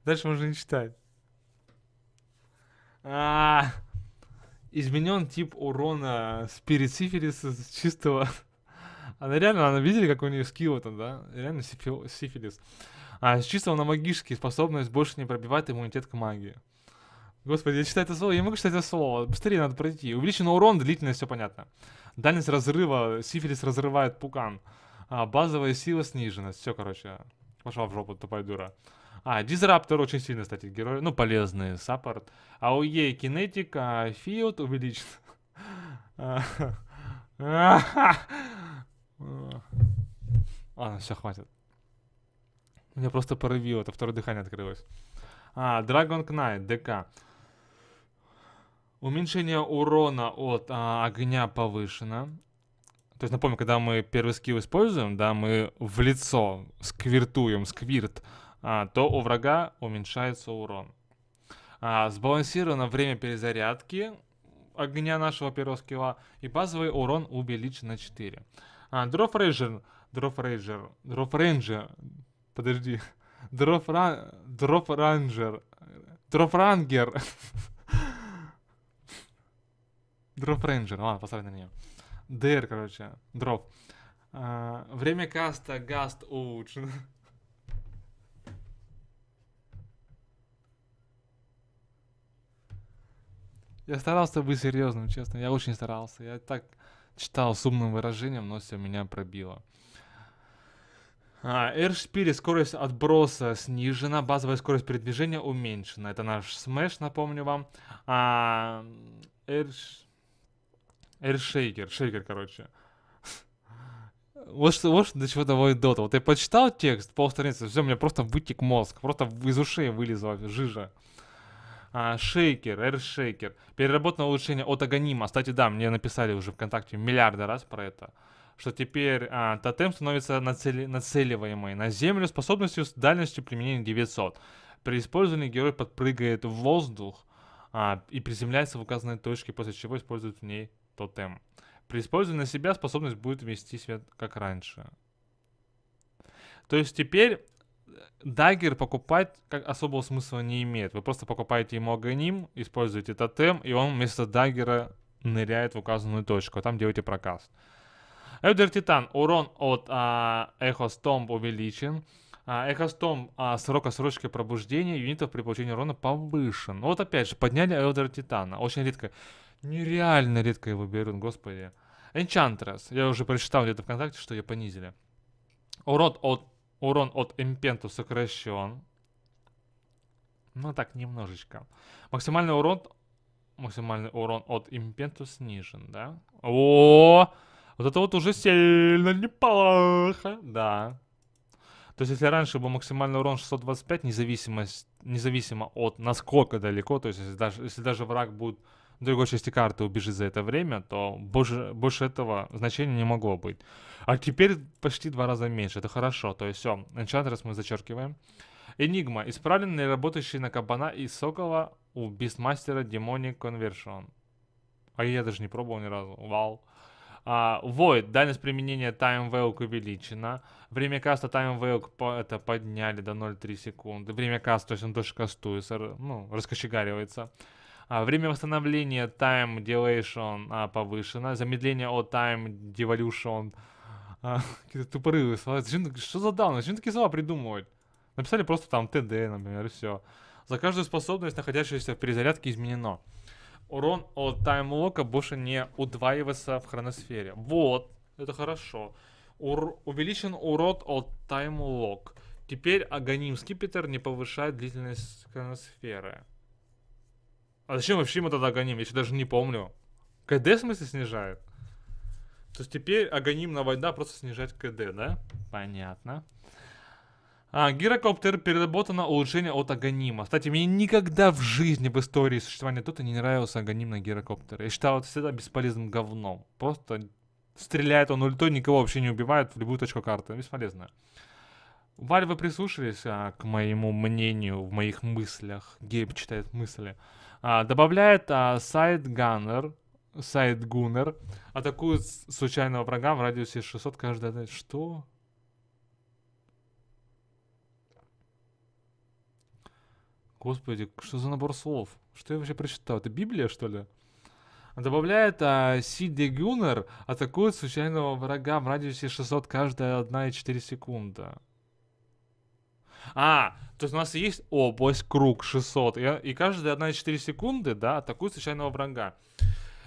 Дальше можно не читать. А, изменен тип урона спирит-сифилиса чистого. Она реально, она видели, как у нее скилл там, да? Реально сифилис. А с чистого на магический способность больше не пробивает иммунитет к магии. Господи, я читаю это слово, я могу читать это слово. Быстрее надо пройти. Увеличен урон, длительность, все понятно. Дальность разрыва, сифилис разрывает пукан. А, базовая сила снижена. Все, короче, пошла в жопу тупая дура. А, Дизраптор очень сильный, кстати, герой. Ну, полезный саппорт. А АОЕ, кинетик, а филд увеличен. А, Ладно, все, хватит. У Меня просто порывило, это второе дыхание открылось. А, Dragon Knight, ДК. Уменьшение урона от а, огня повышено. То есть, напомню, когда мы первый скилл используем, да, мы в лицо сквиртуем, сквирт, а, то у врага уменьшается урон. А, сбалансировано время перезарядки огня нашего первого скилла, и базовый урон увеличен на 4. А, дроф рейджер, дроф рейджер, дроф рейнджер, подожди, дроф, ран, дроф ранджер, дроф рангер, Дроп Рейнджер, ладно, поставь на нее. ДР, короче, дроп. А, время каста Гаст улучшено. Я старался быть серьезным, честно. Я очень старался. Я так читал с умным выражением, но все меня пробило. А, r скорость отброса снижена, базовая скорость передвижения уменьшена. Это наш смеш, напомню вам. А, R... Эршейкер, шейкер, короче. Вот, что, вот что до чего доводит Дота. Вот я почитал текст, полстраницы, все, у меня просто вытек мозг, просто из ушей вылезла жижа. А, шейкер, эршейкер. Переработанное улучшение от агонима. Кстати, да, мне написали уже ВКонтакте миллиарды раз про это. Что теперь а, тотем становится нацели, нацеливаемый на землю способностью с дальностью применения 900. При использовании герой подпрыгает в воздух а, и приземляется в указанной точке, после чего использует в ней тотем. При использовании на себя способность будет вести себя как раньше. То есть теперь дагер э, покупать как особого смысла не имеет. Вы просто покупаете ему агоним, используете тотем, и он вместо дагера ныряет в указанную точку. А там делаете прокаст. Элдер Титан. Урон от а, Эхостомб увеличен. Эхо а, Эхостомб а, срок отсрочки пробуждения юнитов при получении урона повышен. Ну вот опять же, подняли Элдер Титана. Очень редко. Нереально редко его берут, господи. Enchantress. Я уже прочитал где-то ВКонтакте, что ее понизили. Урон от, урон от импенту сокращен. Ну так, немножечко. Максимальный урон... Максимальный урон от импенту снижен, да? О, вот это вот уже сильно неплохо. Да. То есть, если раньше был максимальный урон 625, независимость, независимо от насколько далеко, то есть, если даже, если даже враг будет другой части карты убежит за это время, то больше, больше этого значения не могло быть. А теперь почти два раза меньше, это хорошо. То есть все, Enchantress мы зачеркиваем. Энигма. исправленный работающий на кабана и сокола у бистмастера Demonic Conversion. А я даже не пробовал ни разу. Вау. А, Void. Дальность применения Time Wake увеличена. Время каста Time Wake по, это подняли до 0,3 секунды. Время каста, то есть он тоже кастуется, ну, раскочегаривается. А, время восстановления time duration а, повышено. Замедление от time devolution. А, какие-то тупорылые слова. Что за данные? Зачем такие слова придумывают? Написали просто там TD, например, и все. За каждую способность, находящуюся в перезарядке, изменено. Урон от таймлока больше не удваивается в хроносфере. Вот, это хорошо. Ур... Увеличен урод от lock. Теперь агоним скипетр не повышает длительность хроносферы. А зачем вообще мы тогда гоним? Я еще даже не помню. КД в смысле снижает? То есть теперь агонимная война просто снижает КД, да? Понятно. А, гирокоптер переработано улучшение от агонима. Кстати, мне никогда в жизни в истории существования тут не нравился Агоним на гирокоптер. Я считал это всегда бесполезным говном. Просто стреляет он ультой, никого вообще не убивает в любую точку карты. Ну, бесполезно. Валь, вы прислушались а, к моему мнению в моих мыслях? Гейб читает мысли. А, добавляет а, сайт Gunner, сайт Гуннер, атакует случайного врага в радиусе 600 каждый. Что? Господи, что за набор слов? Что я вообще прочитал? Это Библия, что ли? Добавляет а, Сиди Гюнер атакует случайного врага в радиусе 600 каждая 1,4 секунда. А, то есть у нас есть, область круг 600, и, и каждая 1,4 секунды, да, атакует случайного врага.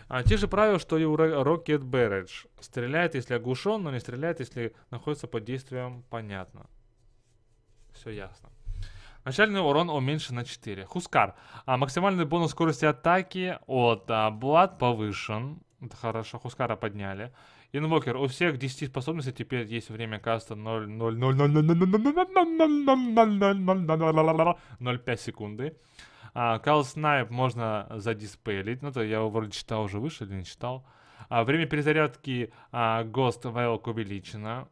А, те же правила, что и у Rocket Barrage. Стреляет, если оглушен, но не стреляет, если находится под действием, понятно. Все ясно. Начальный урон уменьшен на 4. Хускар. А максимальный бонус скорости атаки от а, Блад повышен. Это хорошо. Хускара подняли. Инвокер, у всех 10 способностей теперь есть время каста 0,5 секунды. Кал Снайп можно задиспелить. Ну, то я его вроде читал уже выше или не читал. время перезарядки Ghost Велк увеличено.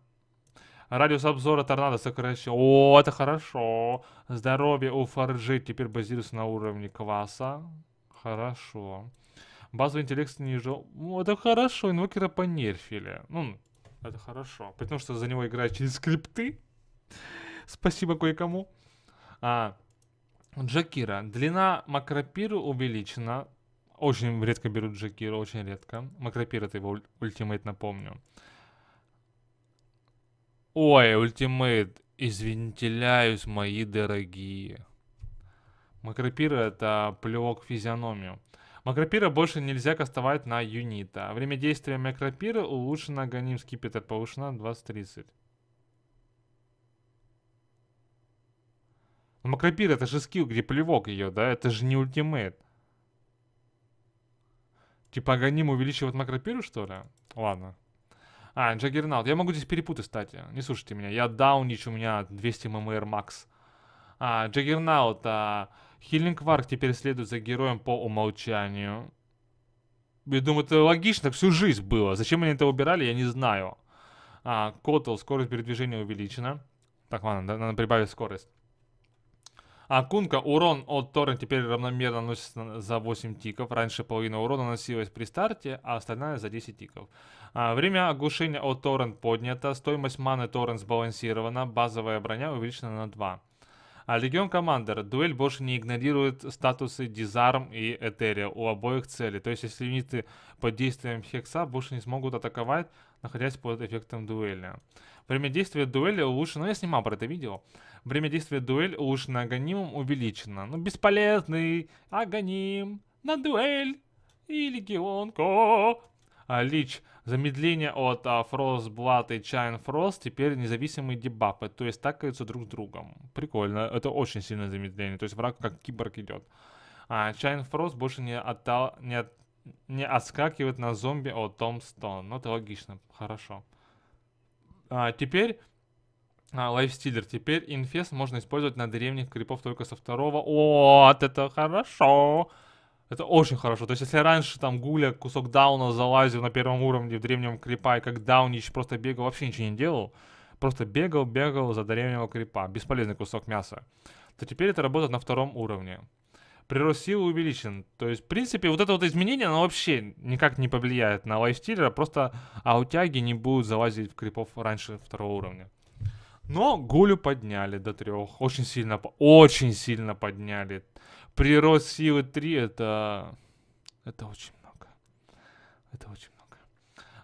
Радиус обзора торнадо сокращен. О, это хорошо. Здоровье у Форжи теперь базируется на уровне кваса. Хорошо. Базовый интеллект снижен. Ну, это хорошо, инвокера понерфили. Ну, это хорошо. Потому что за него играют через скрипты. Спасибо кое-кому. А, Джакира. Длина макропира увеличена. Очень редко берут Джакира, очень редко. Макропир это его ультимейт, напомню. Ой, ультимейт. Извините, мои дорогие. Макропир это плевок физиономию. Макропира больше нельзя кастовать на юнита. А время действия макропира улучшено, гоним скипетр повышена 20-30. Но ну, макропир это же скилл, где плевок ее, да? Это же не ультимейт. Типа а гоним увеличивает макропиру, что ли? Ладно. А, Джаггернаут. Я могу здесь перепутать, кстати. Не слушайте меня. Я даунич, у меня 200 ММР макс. А, Джаггернаут, а... Хилинг Варк теперь следует за героем по умолчанию. Я думаю, это логично, так всю жизнь было. Зачем они это убирали, я не знаю. А, Котл, скорость передвижения увеличена. Так, ладно, да, надо прибавить скорость. А Кунка, урон от Торрен теперь равномерно наносится за 8 тиков. Раньше половина урона наносилась при старте, а остальная за 10 тиков. А, время оглушения от Торрен поднято. Стоимость маны Торрен сбалансирована. Базовая броня увеличена на 2. А Легион Командер, дуэль больше не игнорирует статусы Дизарм и Этерия у обоих целей. То есть, если юниты под действием Хекса больше не смогут атаковать, находясь под эффектом дуэли. Время действия дуэли улучшено, ну, я снимал про это видео. Время действия дуэль улучшено агонимом увеличено. Ну, бесполезный агоним на дуэль и легионку а, Лич, замедление от а, Frostblood и Chain Frost, теперь независимые дебафы, то есть такаются друг с другом. Прикольно, это очень сильное замедление, то есть враг как киборг идет. А Chain Frost больше не, отдал, не, от, не отскакивает на зомби от Том Томстон, ну это логично, хорошо. А, теперь... А, лайфстилер. Теперь инфест можно использовать на древних крипов только со второго. О, вот это хорошо. Это очень хорошо. То есть, если раньше там Гуля кусок дауна залазил на первом уровне в древнем крипа, и как даунич просто бегал, вообще ничего не делал, просто бегал, бегал за древнего крипа, бесполезный кусок мяса, то теперь это работает на втором уровне. Прирост силы увеличен. То есть, в принципе, вот это вот изменение, оно вообще никак не повлияет на лайфстиллера, просто аутяги не будут залазить в крипов раньше второго уровня. Но Гулю подняли до трех. Очень сильно, очень сильно подняли. Прирост силы 3 это... Это очень много. Это очень много.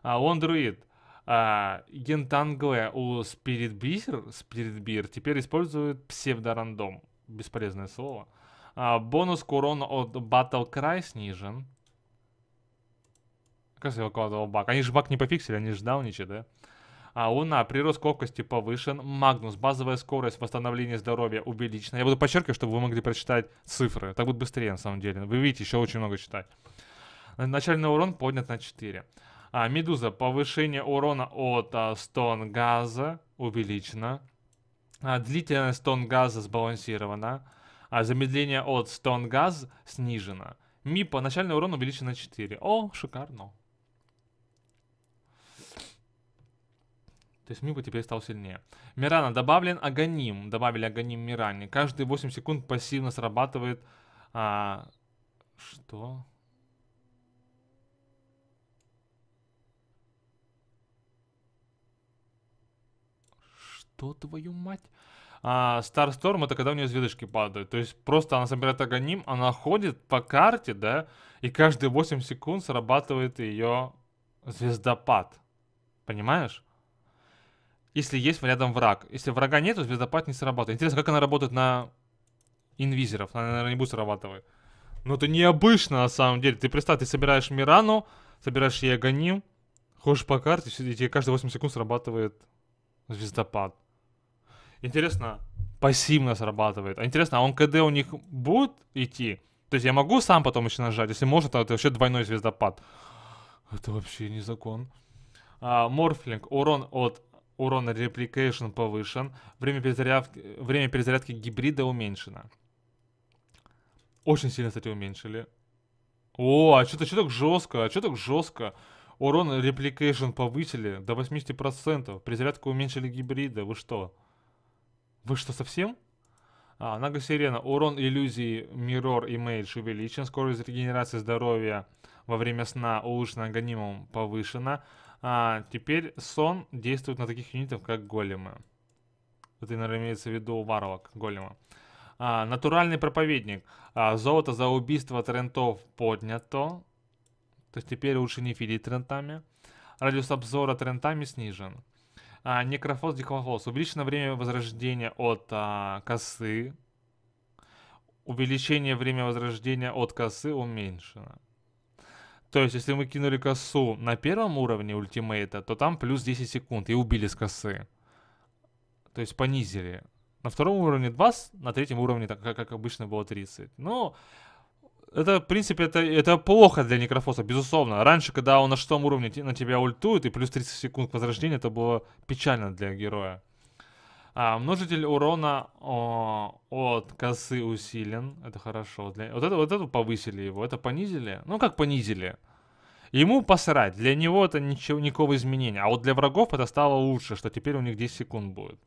А, он друид. А, Гентангле у спирит бир теперь использует псевдорандом. Бесполезное слово. А, бонус к урону от Battle Cry снижен. Как я выкладывал баг? Они же баг не пофиксили, они же дауничи, да? а Уна, прирост к повышен, Магнус, базовая скорость восстановления здоровья увеличена. Я буду подчеркивать, чтобы вы могли прочитать цифры, так будет быстрее на самом деле. Вы видите, еще очень много читать. Начальный урон поднят на 4. А, Медуза, повышение урона от а, стон газа увеличено. А, длительность стон газа сбалансирована. А, замедление от стон газ снижено. Мипа, начальный урон увеличен на 4. О, шикарно. То есть Миба теперь стал сильнее. Мирана добавлен Аганим. Добавили Аганим Миране. Каждые 8 секунд пассивно срабатывает... А, что? Что, твою мать? А, Starstorm это когда у нее звездочки падают. То есть просто она собирает аганим, она ходит по карте, да, и каждые 8 секунд срабатывает ее звездопад. Понимаешь? Если есть рядом враг. Если врага нет, то звездопад не срабатывает. Интересно, как она работает на инвизеров. Она, наверное, не будет срабатывать. Но это необычно, на самом деле. Ты представь, ты собираешь Мирану, собираешь Ягоним, ходишь по карте, и тебе каждые 8 секунд срабатывает звездопад. Интересно, пассивно срабатывает. А интересно, а он КД у них будет идти? То есть я могу сам потом еще нажать? Если можно, то это вообще двойной звездопад. Это вообще не закон. А, морфлинг. Урон от урон репликейшн повышен, время перезарядки, время перезарядки гибрида уменьшено. Очень сильно, кстати, уменьшили. О, а что-то что так жестко, а что так жестко? Урон репликейшн повысили до 80%, перезарядку уменьшили гибрида, вы что? Вы что, совсем? А, Нага Сирена. Урон иллюзии Mirror Image увеличен. Скорость регенерации здоровья во время сна улучшена агонимом повышена. А, теперь сон действует на таких юнитов, как големы. Это, наверное, имеется в виду варлок, голема. А, натуральный проповедник. А, золото за убийство трентов поднято. То есть теперь лучше не фидить трентами. Радиус обзора трентами снижен. А, некрофос, дикофос. Увеличено время возрождения от а, косы. Увеличение время возрождения от косы уменьшено. То есть, если мы кинули косу на первом уровне ультимейта, то там плюс 10 секунд и убили с косы. То есть понизили. На втором уровне 20, на третьем уровне, так, как, как обычно, было 30. Ну, это, в принципе, это, это плохо для некрофоса, безусловно. Раньше, когда он на шестом уровне на тебя ультует, и плюс 30 секунд возрождения, это было печально для героя. А, множитель урона о, от косы усилен. Это хорошо. Для... Вот, это, вот это повысили его. Это понизили? Ну, как понизили? Ему посрать. Для него это ничего, никакого изменения. А вот для врагов это стало лучше, что теперь у них 10 секунд будет.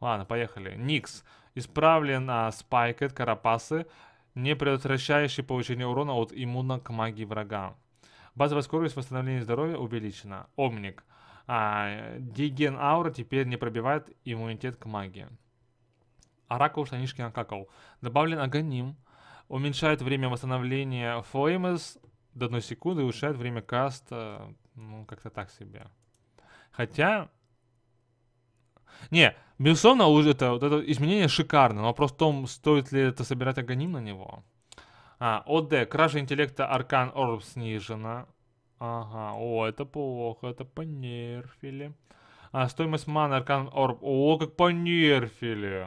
Ладно, поехали. Никс. Исправлен а, спайкет, карапасы, не предотвращающий получение урона от иммунок магии врага. Базовая скорость восстановления здоровья увеличена. Омник. А, Диген Аура теперь не пробивает иммунитет к магии. Оракул Штанишкин Акакол. Добавлен Аганим. Уменьшает время восстановления Флеймес до 1 секунды и улучшает время каста, ну, как-то так себе. Хотя... Не, безусловно, это, вот это изменение шикарно, но вопрос в том, стоит ли это собирать аганим на него. А, ОД, кража интеллекта Аркан Орб снижена. Ага, о, это плохо, это понерфили. А, стоимость маны Аркан Орб. О, как понерфили.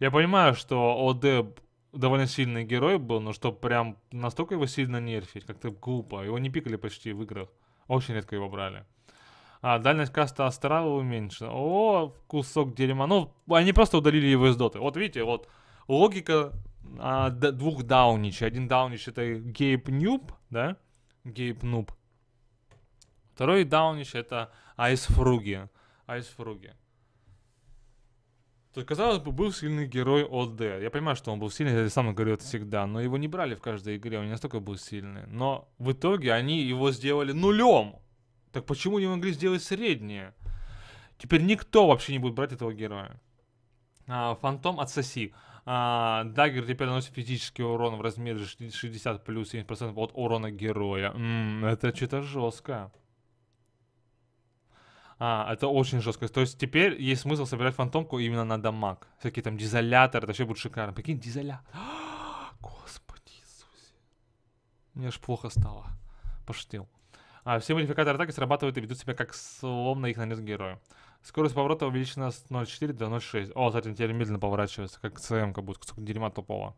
Я понимаю, что ОД довольно сильный герой был, но что прям настолько его сильно нерфить, как-то глупо. Его не пикали почти в играх. Очень редко его брали. А, дальность каста астрала уменьшена. О, кусок дерьма. Ну, они просто удалили его из доты. Вот видите, вот логика а, двух дауничей. Один даунич это гейп Нюб, да? гейп Нуб. Второй дауниш это Айсфруги. Айсфруги. То есть, казалось бы, был сильный герой ОД. Я понимаю, что он был сильный, я сам говорю это всегда, но его не брали в каждой игре, он не настолько был сильный. Но в итоге они его сделали нулем. Так почему не могли сделать среднее? Теперь никто вообще не будет брать этого героя. А, фантом отсоси. А, дагер теперь наносит физический урон в размере 60 плюс 7% от урона героя. М-м, это что-то жестко. А, это очень жестко. То есть теперь есть смысл собирать фантомку именно на дамаг. Всякие там дизолятор, это вообще будет шикарно. Прикинь, дизолятор. Господи Иисусе. Мне аж плохо стало. Пошутил. А, все модификаторы атаки срабатывают и ведут себя как словно их нанес герою. Скорость поворота увеличена с 0.4 до 0.6. О, кстати, теперь медленно поворачивается, как ЦМ-ка будет, сколько дерьма тупого.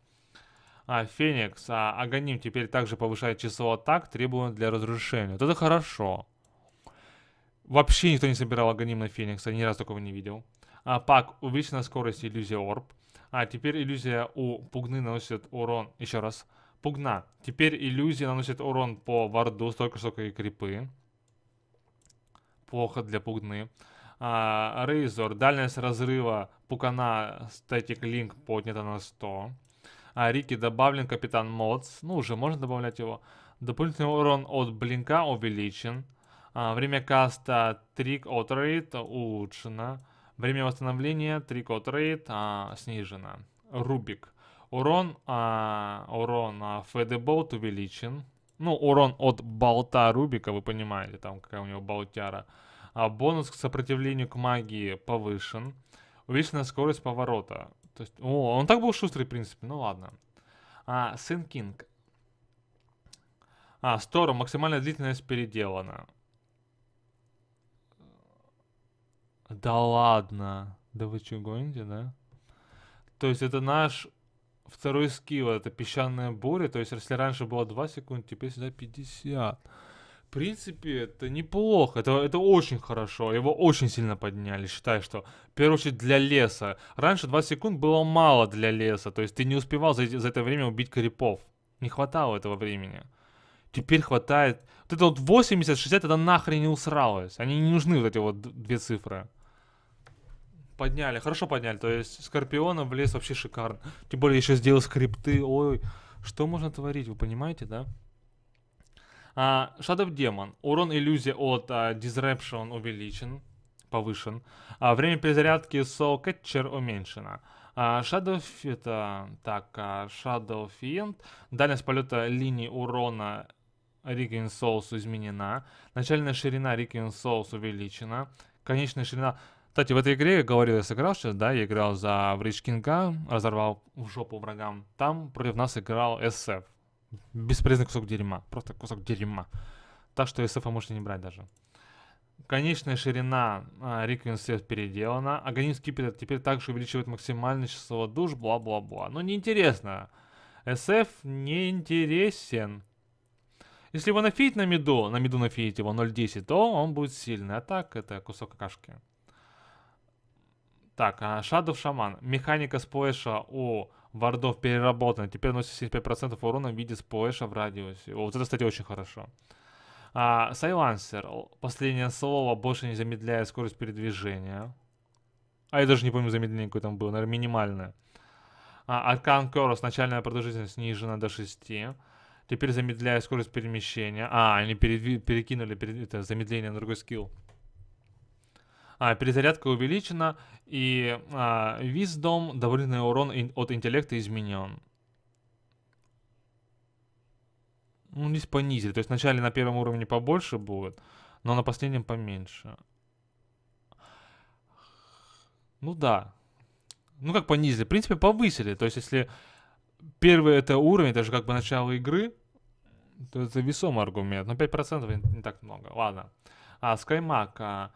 А, Феникс, а, Агоним теперь также повышает число атак, требуемых для разрушения. Вот это хорошо. Вообще никто не собирал анонимный Феникс, я ни разу такого не видел. А, пак, увеличенная скорость иллюзия Орб. А теперь иллюзия у Пугны наносит урон, еще раз, Пугна. Теперь иллюзия наносит урон по варду, столько, столько и крипы. Плохо для Пугны. А, Рейзор, дальность разрыва Пукана, статик линк поднята на 100. А Рики добавлен Капитан Модс, ну уже можно добавлять его. Дополнительный урон от Блинка увеличен. А, время каста Trick Out улучшено. Время восстановления Trick Out а, снижено. Рубик. Урон, а, урон а, Федеболт увеличен. Ну, урон от болта Рубика, вы понимаете, там какая у него болтяра. А бонус к сопротивлению к магии повышен. Увеличена скорость поворота. То есть, о, он так был шустрый, в принципе, ну ладно. А, Сын Кинг. А, Стору, максимальная длительность переделана. Да ладно. Да вы что, гоните, да? То есть это наш второй скилл, это песчаная буря. То есть если раньше было 2 секунды, теперь сюда 50. В принципе, это неплохо, это, это очень хорошо, его очень сильно подняли, считай, что, в первую очередь, для леса. Раньше 20 секунд было мало для леса, то есть ты не успевал за, за это время убить крипов. Не хватало этого времени. Теперь хватает... Вот это вот 80-60, это нахрен не усралось. Они не нужны, вот эти вот две цифры подняли, хорошо подняли. То есть Скорпиона в лес вообще шикарно. Тем более еще сделал скрипты. Ой, что можно творить, вы понимаете, да? А, Shadow Demon. Урон иллюзии от а, Disruption увеличен, повышен. А, время перезарядки Soul Catcher уменьшено. А, Shadow, это, так, а, Shadow Fiend. Дальность полета линии урона Rigging Souls изменена. Начальная ширина Rigging Souls увеличена. Конечная ширина кстати, в этой игре, я говорил, я сыграл сейчас, да, я играл за Бридж Кинга, разорвал в жопу врагам. Там против нас играл SF. беспризнак кусок дерьма, просто кусок дерьма. Так что SF можете не брать даже. Конечная ширина э, а, Requiem переделана. Агонизм Кипета теперь также увеличивает максимальное число душ, бла-бла-бла. Но ну, неинтересно. SF не интересен. Если его нафеять на миду, на миду нафеять его 0.10, то он будет сильный. А так это кусок кашки. Так, а Shadow Shaman. Механика сплэша у вардов переработана. Теперь носит 75% урона в виде сплэша в радиусе. Вот это, кстати, очень хорошо. Сайлансер. Последнее слово больше не замедляет скорость передвижения. А я даже не помню замедление какое там было. Наверное, минимальное. А, Аркан Корос. Начальная продолжительность снижена до 6. Теперь замедляет скорость перемещения. А, они перекинули перед, это, замедление на другой скилл. А, перезарядка увеличена, и а, виздом добавленный урон от интеллекта изменен. Ну, здесь понизили. То есть вначале на первом уровне побольше будет, но на последнем поменьше. Ну да. Ну как понизили? В принципе, повысили. То есть если первый это уровень, это как бы начало игры, то это весомый аргумент. Но 5% не так много. Ладно. А, Скаймак. А,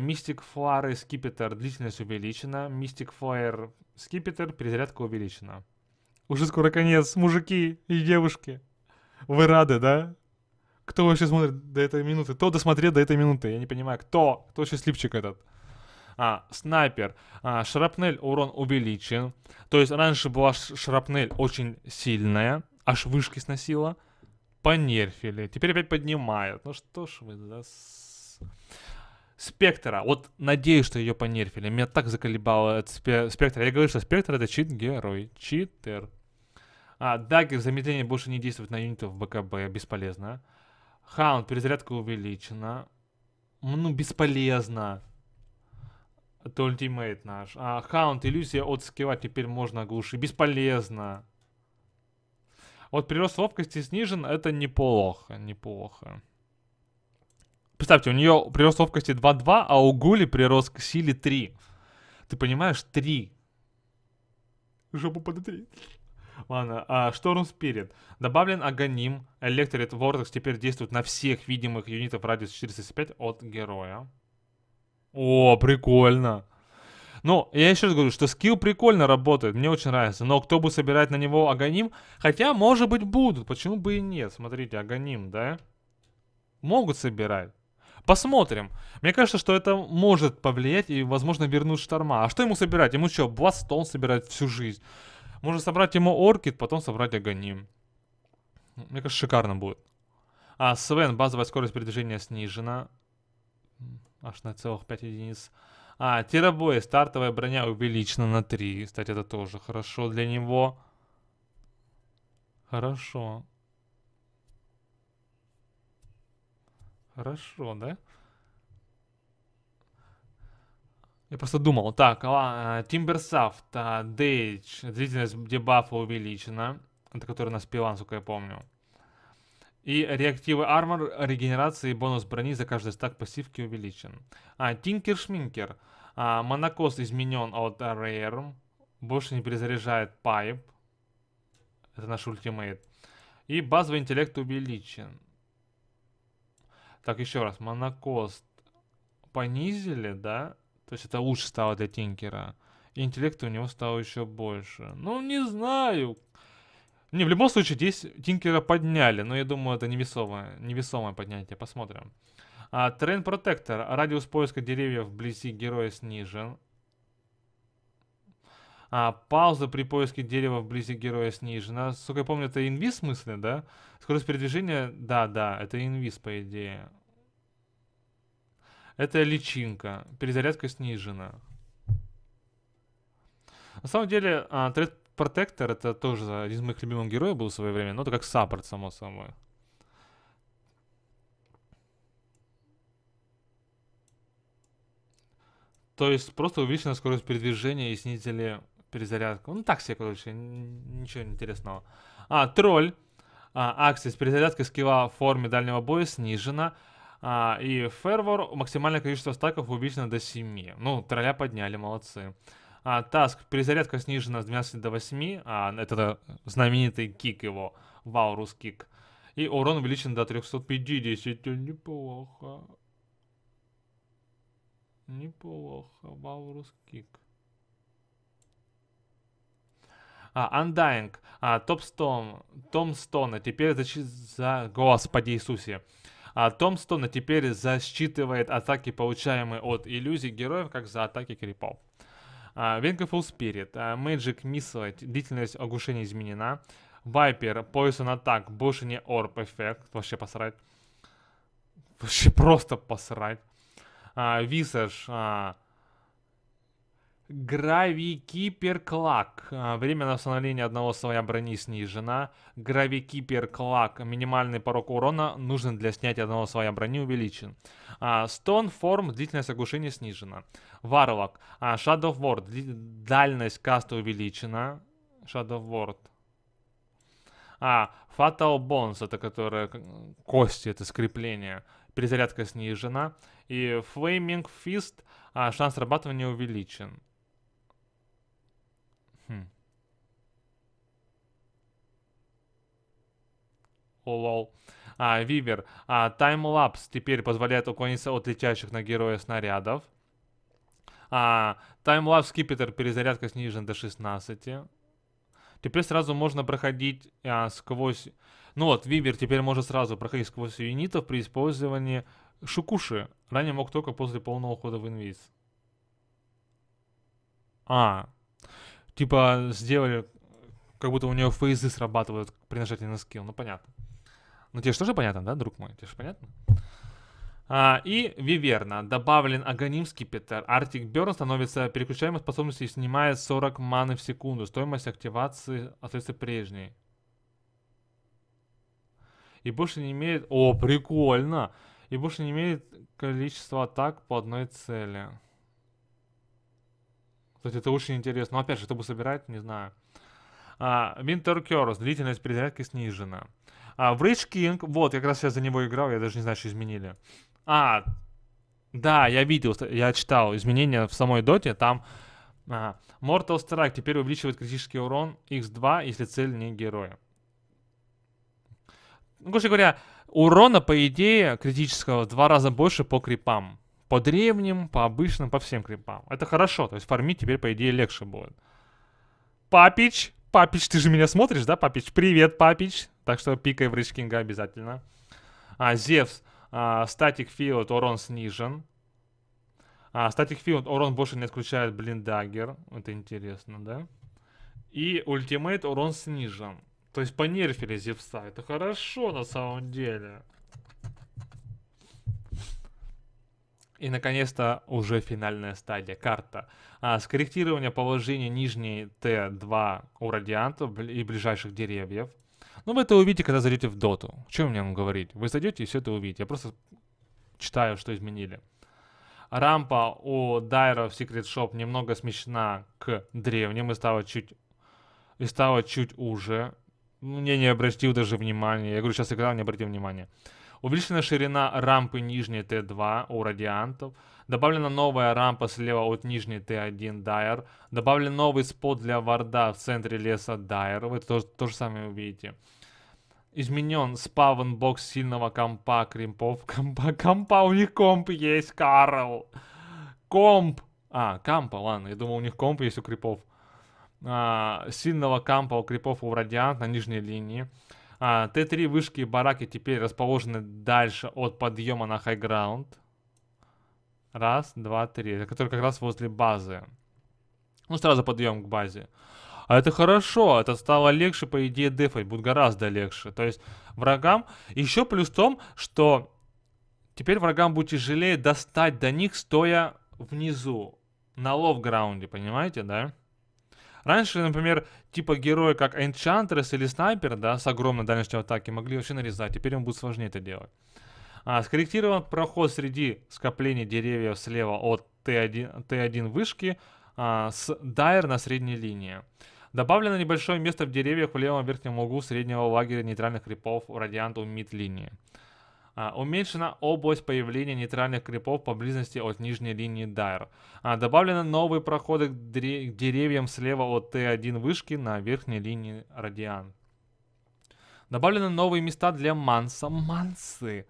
Мистик а, Флар и Скипетр длительность увеличена. Мистик Флайер Скипетр перезарядка увеличена. Уже скоро конец, мужики и девушки. Вы рады, да? Кто вообще смотрит до этой минуты? Кто досмотрел до этой минуты? Я не понимаю, кто? Кто счастливчик этот? А, снайпер. А, шрапнель урон увеличен. То есть раньше была шрапнель очень сильная. Аж вышки сносила. Понерфили. Теперь опять поднимают. Ну что ж вы за... Спектра. Вот надеюсь, что ее понерфили. Меня так заколебало от спе- Спектра. Я говорю, что Спектр это чит-герой. Читер. А, Даггер замедление больше не действует на юнитов в БКБ. Бесполезно. Хаунд, перезарядка увеличена. Ну, бесполезно. Это ультимейт наш. А, Хаунд, иллюзия от скилла теперь можно оглушить. Бесполезно. Вот прирост ловкости снижен, это неплохо, неплохо. Представьте, у нее прирост ловкости 2-2, а у Гули прирост к силе 3. Ты понимаешь, 3. Жопу подотри. Ладно, а, Шторм Спирит. Добавлен Агоним. Электрит Вортекс теперь действует на всех видимых юнитов радиус 405 от героя. О, прикольно. Ну, я еще раз говорю, что скилл прикольно работает, мне очень нравится. Но кто будет собирать на него Агоним? Хотя, может быть, будут. Почему бы и нет? Смотрите, Агоним, да? Могут собирать. Посмотрим. Мне кажется, что это может повлиять и, возможно, вернуть Шторма. А что ему собирать? Ему что, Бластон собирать всю жизнь? Можно собрать ему Оркид, потом собрать агоним. Мне кажется, шикарно будет. А, Свен, базовая скорость передвижения снижена. Аж на целых 5 единиц. А, терабои, стартовая броня увеличена на 3. Кстати, это тоже хорошо для него. Хорошо. Хорошо, да? Я просто думал, так, Тимберсафт, Дейдж, а, длительность дебафа увеличена, это который у нас пила, насколько я помню. И реактивы армор, регенерация и бонус брони за каждый стак пассивки увеличен. А, Тинкер Шминкер. А, монокос изменен от Rare. Больше не перезаряжает Пайп. Это наш ультимейт. И базовый интеллект увеличен. Так, еще раз, монокост понизили, да? То есть это лучше стало для Тинкера. И интеллекта у него стало еще больше. Ну, не знаю. Не, в любом случае, здесь Тинкера подняли, но я думаю, это невесомое, невесомое поднятие. Посмотрим. А, протектор, Protector. Радиус поиска деревьев вблизи героя снижен. А, пауза при поиске дерева вблизи героя снижена. Сколько я помню, это инвиз в смысле, да? Скорость передвижения, да, да, это инвиз, по идее. Это личинка. Перезарядка снижена. На самом деле, а, протектор это тоже один из моих любимых героев был в свое время. Ну, это как саппорт, само собой. То есть просто увеличена скорость передвижения и снизили перезарядку. Ну, так себе, короче, ничего интересного. А, тролль. А, аксис перезарядка скилла в форме дальнего боя снижена. А, и фервор, максимальное количество стаков увеличено до 7. Ну, тролля подняли, молодцы. А, таск, перезарядка снижена с 12 до 8. А, это знаменитый кик его, ваурус кик. И урон увеличен до 350. Неплохо. Неплохо, ваурус кик. а, Undying, а, Топстон, Томстона, теперь за, за... Господи Иисусе. А Томстона теперь засчитывает атаки, получаемые от иллюзий героев, как за атаки крипов. Венка Full Spirit, а, Magic Missile, длительность оглушения изменена. Вайпер, Poison Attack, больше не Orb эффект, вообще посрать. Вообще просто посрать. Висаж, Грави-кипер-клак. А, время на восстановление одного слоя брони снижено. Грави-кипер-клак. Минимальный порог урона нужен для снятия одного слоя брони увеличен. Стон а, форм. Длительность оглушения снижена. Варлок. Shadow Ward. Дальность каста увеличена. Shadow Ward. А, Fatal Bones, это которые кости, это скрепление. Перезарядка снижена. И Flaming Fist, а, шанс срабатывания увеличен. Хм. Лол. А, Вивер. А, таймлапс теперь позволяет уклониться от летящих на героя снарядов. А, таймлапс скипетр перезарядка снижена до 16. Теперь сразу можно проходить а, сквозь... Ну вот, Вивер теперь может сразу проходить сквозь юнитов при использовании шукуши. Ранее мог только после полного хода в инвиз. А, типа сделали, как будто у нее фейзы срабатывают при нажатии на скилл. Ну, понятно. Ну, тебе же тоже понятно, да, друг мой? Тебе же понятно? А, и Виверна. Добавлен агоним скипетр. Артик Берн становится переключаемой способностью и снимает 40 маны в секунду. Стоимость активации остается прежней. И больше не имеет... О, прикольно! И больше не имеет количество атак по одной цели. Кстати, это очень интересно. Но ну, опять же, чтобы собирать, не знаю. А, Winter Длительность перезарядки снижена. А, в Rage King. Вот, я как раз я за него играл. Я даже не знаю, что изменили. А, да, я видел, я читал изменения в самой доте. Там а, Mortal Strike теперь увеличивает критический урон x2, если цель не героя. Ну, короче говоря, урона, по идее, критического в два раза больше по крипам. По древним, по обычным, по всем крипам. Это хорошо, то есть фармить теперь, по идее, легче будет. Папич, Папич, ты же меня смотришь, да, Папич? Привет, Папич. Так что пикай в Ричкинга обязательно. А, Зевс, статик филд, урон снижен. статик филд, урон больше не отключает блиндагер. Это интересно, да? И ультимейт урон снижен. То есть понерфили Зевса. Это хорошо на самом деле. И, наконец-то, уже финальная стадия, карта. А, скорректирование положения нижней Т2 у радиантов и ближайших деревьев. Ну, вы это увидите, когда зайдете в доту. Чем мне вам говорить? Вы зайдете и все это увидите. Я просто читаю, что изменили. Рампа у Дайра в Secret Shop немного смещена к древним и стала чуть, и стала чуть уже. Мне ну, не обратил даже внимания. Я говорю, сейчас играл, не обратил внимания. Увеличена ширина рампы нижней Т2 у радиантов. Добавлена новая рампа слева от нижней Т1 Дайер. Добавлен новый спот для варда в центре леса Дайер. Вы то, то же самое увидите. Изменен спавн бокс сильного компа кримпов. Компа, компа, у них комп есть, Карл. Комп. А, кампа, ладно, я думал, у них комп есть у крипов. А, сильного кампа у крипов у радиант на нижней линии. А, Т3 вышки и бараки теперь расположены дальше от подъема на хайграунд. Раз, два, три. Который как раз возле базы. Ну, сразу подъем к базе. А это хорошо, это стало легче, по идее, дефать, будет гораздо легче. То есть врагам... Еще плюс в том, что теперь врагам будет тяжелее достать до них, стоя внизу, на лов-граунде, понимаете, да? Раньше, например, типа герои как Enchantress или Снайпер, да, с огромной дальностью атаки могли вообще нарезать, теперь ему будет сложнее это делать. А, скорректирован проход среди скоплений деревьев слева от Т1, Т1 вышки а, с Дайер на средней линии. Добавлено небольшое место в деревьях в левом верхнем углу среднего лагеря нейтральных крипов радианту мид-линии. А, уменьшена область появления нейтральных крипов поблизости от нижней линии Дайр. А, добавлены новые проходы к, деревьям слева от Т1 вышки на верхней линии Радиан. Добавлены новые места для манса. Мансы!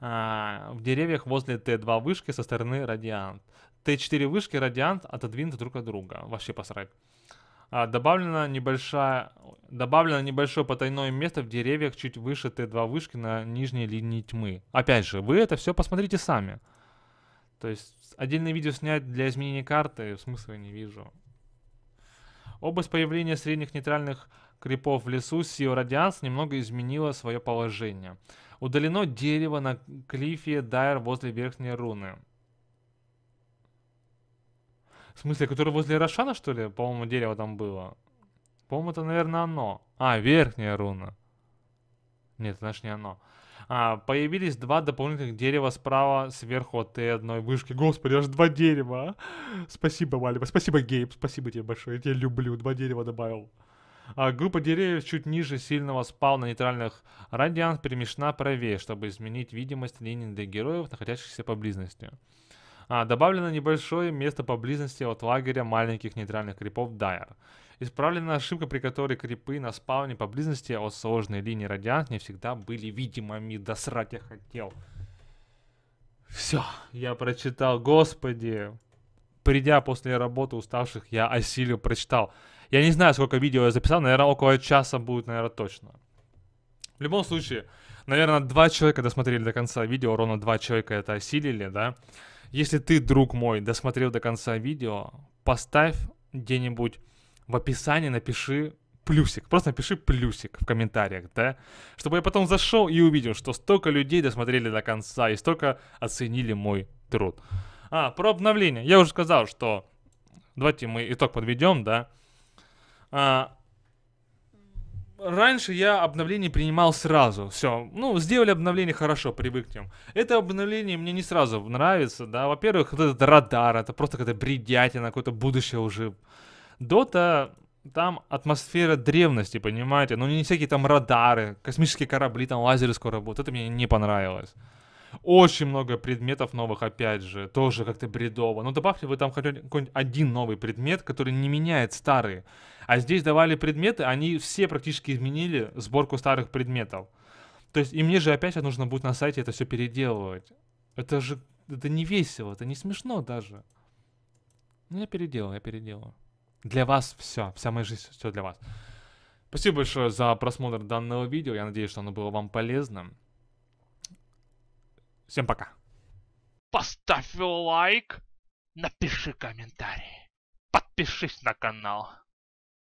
А, в деревьях возле Т2 вышки со стороны Радиант. Т4 вышки Радиант отодвинуты друг от друга. Вообще посрать. А, добавлено небольшое, добавлено небольшое потайное место в деревьях чуть выше Т2 вышки на нижней линии тьмы. Опять же, вы это все посмотрите сами. То есть отдельное видео снять для изменения карты смысла не вижу. Область появления средних нейтральных крипов в лесу Сио Радианс немного изменила свое положение. Удалено дерево на клифе Дайр возле верхней руны. В смысле, который возле Рошана, что ли? По-моему, дерево там было. По-моему, это, наверное, оно. А, верхняя руна. Нет, знаешь, не оно. А, появились два дополнительных дерева справа, сверху от Т1 вышки. Господи, аж два дерева. А! Спасибо, Валева. Спасибо, Гейб. Спасибо тебе большое. Я тебя люблю. Два дерева добавил. А группа деревьев чуть ниже сильного на нейтральных радиан перемещена правее, чтобы изменить видимость линии для героев, находящихся поблизости. А, добавлено небольшое место поблизости от лагеря маленьких нейтральных крипов Дайер. Исправлена ошибка, при которой крипы на спауне поблизости от сложной линии радиант не всегда были видимыми. Досрать я хотел. Все, я прочитал. Господи. Придя после работы уставших, я осилил, прочитал. Я не знаю, сколько видео я записал, наверное, около часа будет, наверное, точно. В любом случае, наверное, два человека досмотрели до конца видео, ровно два человека это осилили, да? Если ты, друг мой, досмотрел до конца видео, поставь где-нибудь в описании, напиши плюсик. Просто напиши плюсик в комментариях, да? Чтобы я потом зашел и увидел, что столько людей досмотрели до конца и столько оценили мой труд. А, про обновление. Я уже сказал, что... Давайте мы итог подведем, да? А, Раньше я обновление принимал сразу. Все. Ну, сделали обновление хорошо, привык к привыкнем. Это обновление мне не сразу нравится, да. Во-первых, вот этот радар, это просто какая-то бредятина, какое-то будущее уже. Дота, там атмосфера древности, понимаете? Ну, не всякие там радары, космические корабли, там лазеры скоро будут. Это мне не понравилось. Очень много предметов новых, опять же, тоже как-то бредово. Но ну, добавьте вы там хотя хоть один новый предмет, который не меняет старые. А здесь давали предметы, они все практически изменили сборку старых предметов. То есть, и мне же опять нужно будет на сайте это все переделывать. Это же, это не весело, это не смешно даже. Ну, я переделал, я переделал. Для вас все, вся моя жизнь, все для вас. Спасибо большое за просмотр данного видео. Я надеюсь, что оно было вам полезным. Всем пока. Поставь лайк, напиши комментарий, подпишись на канал.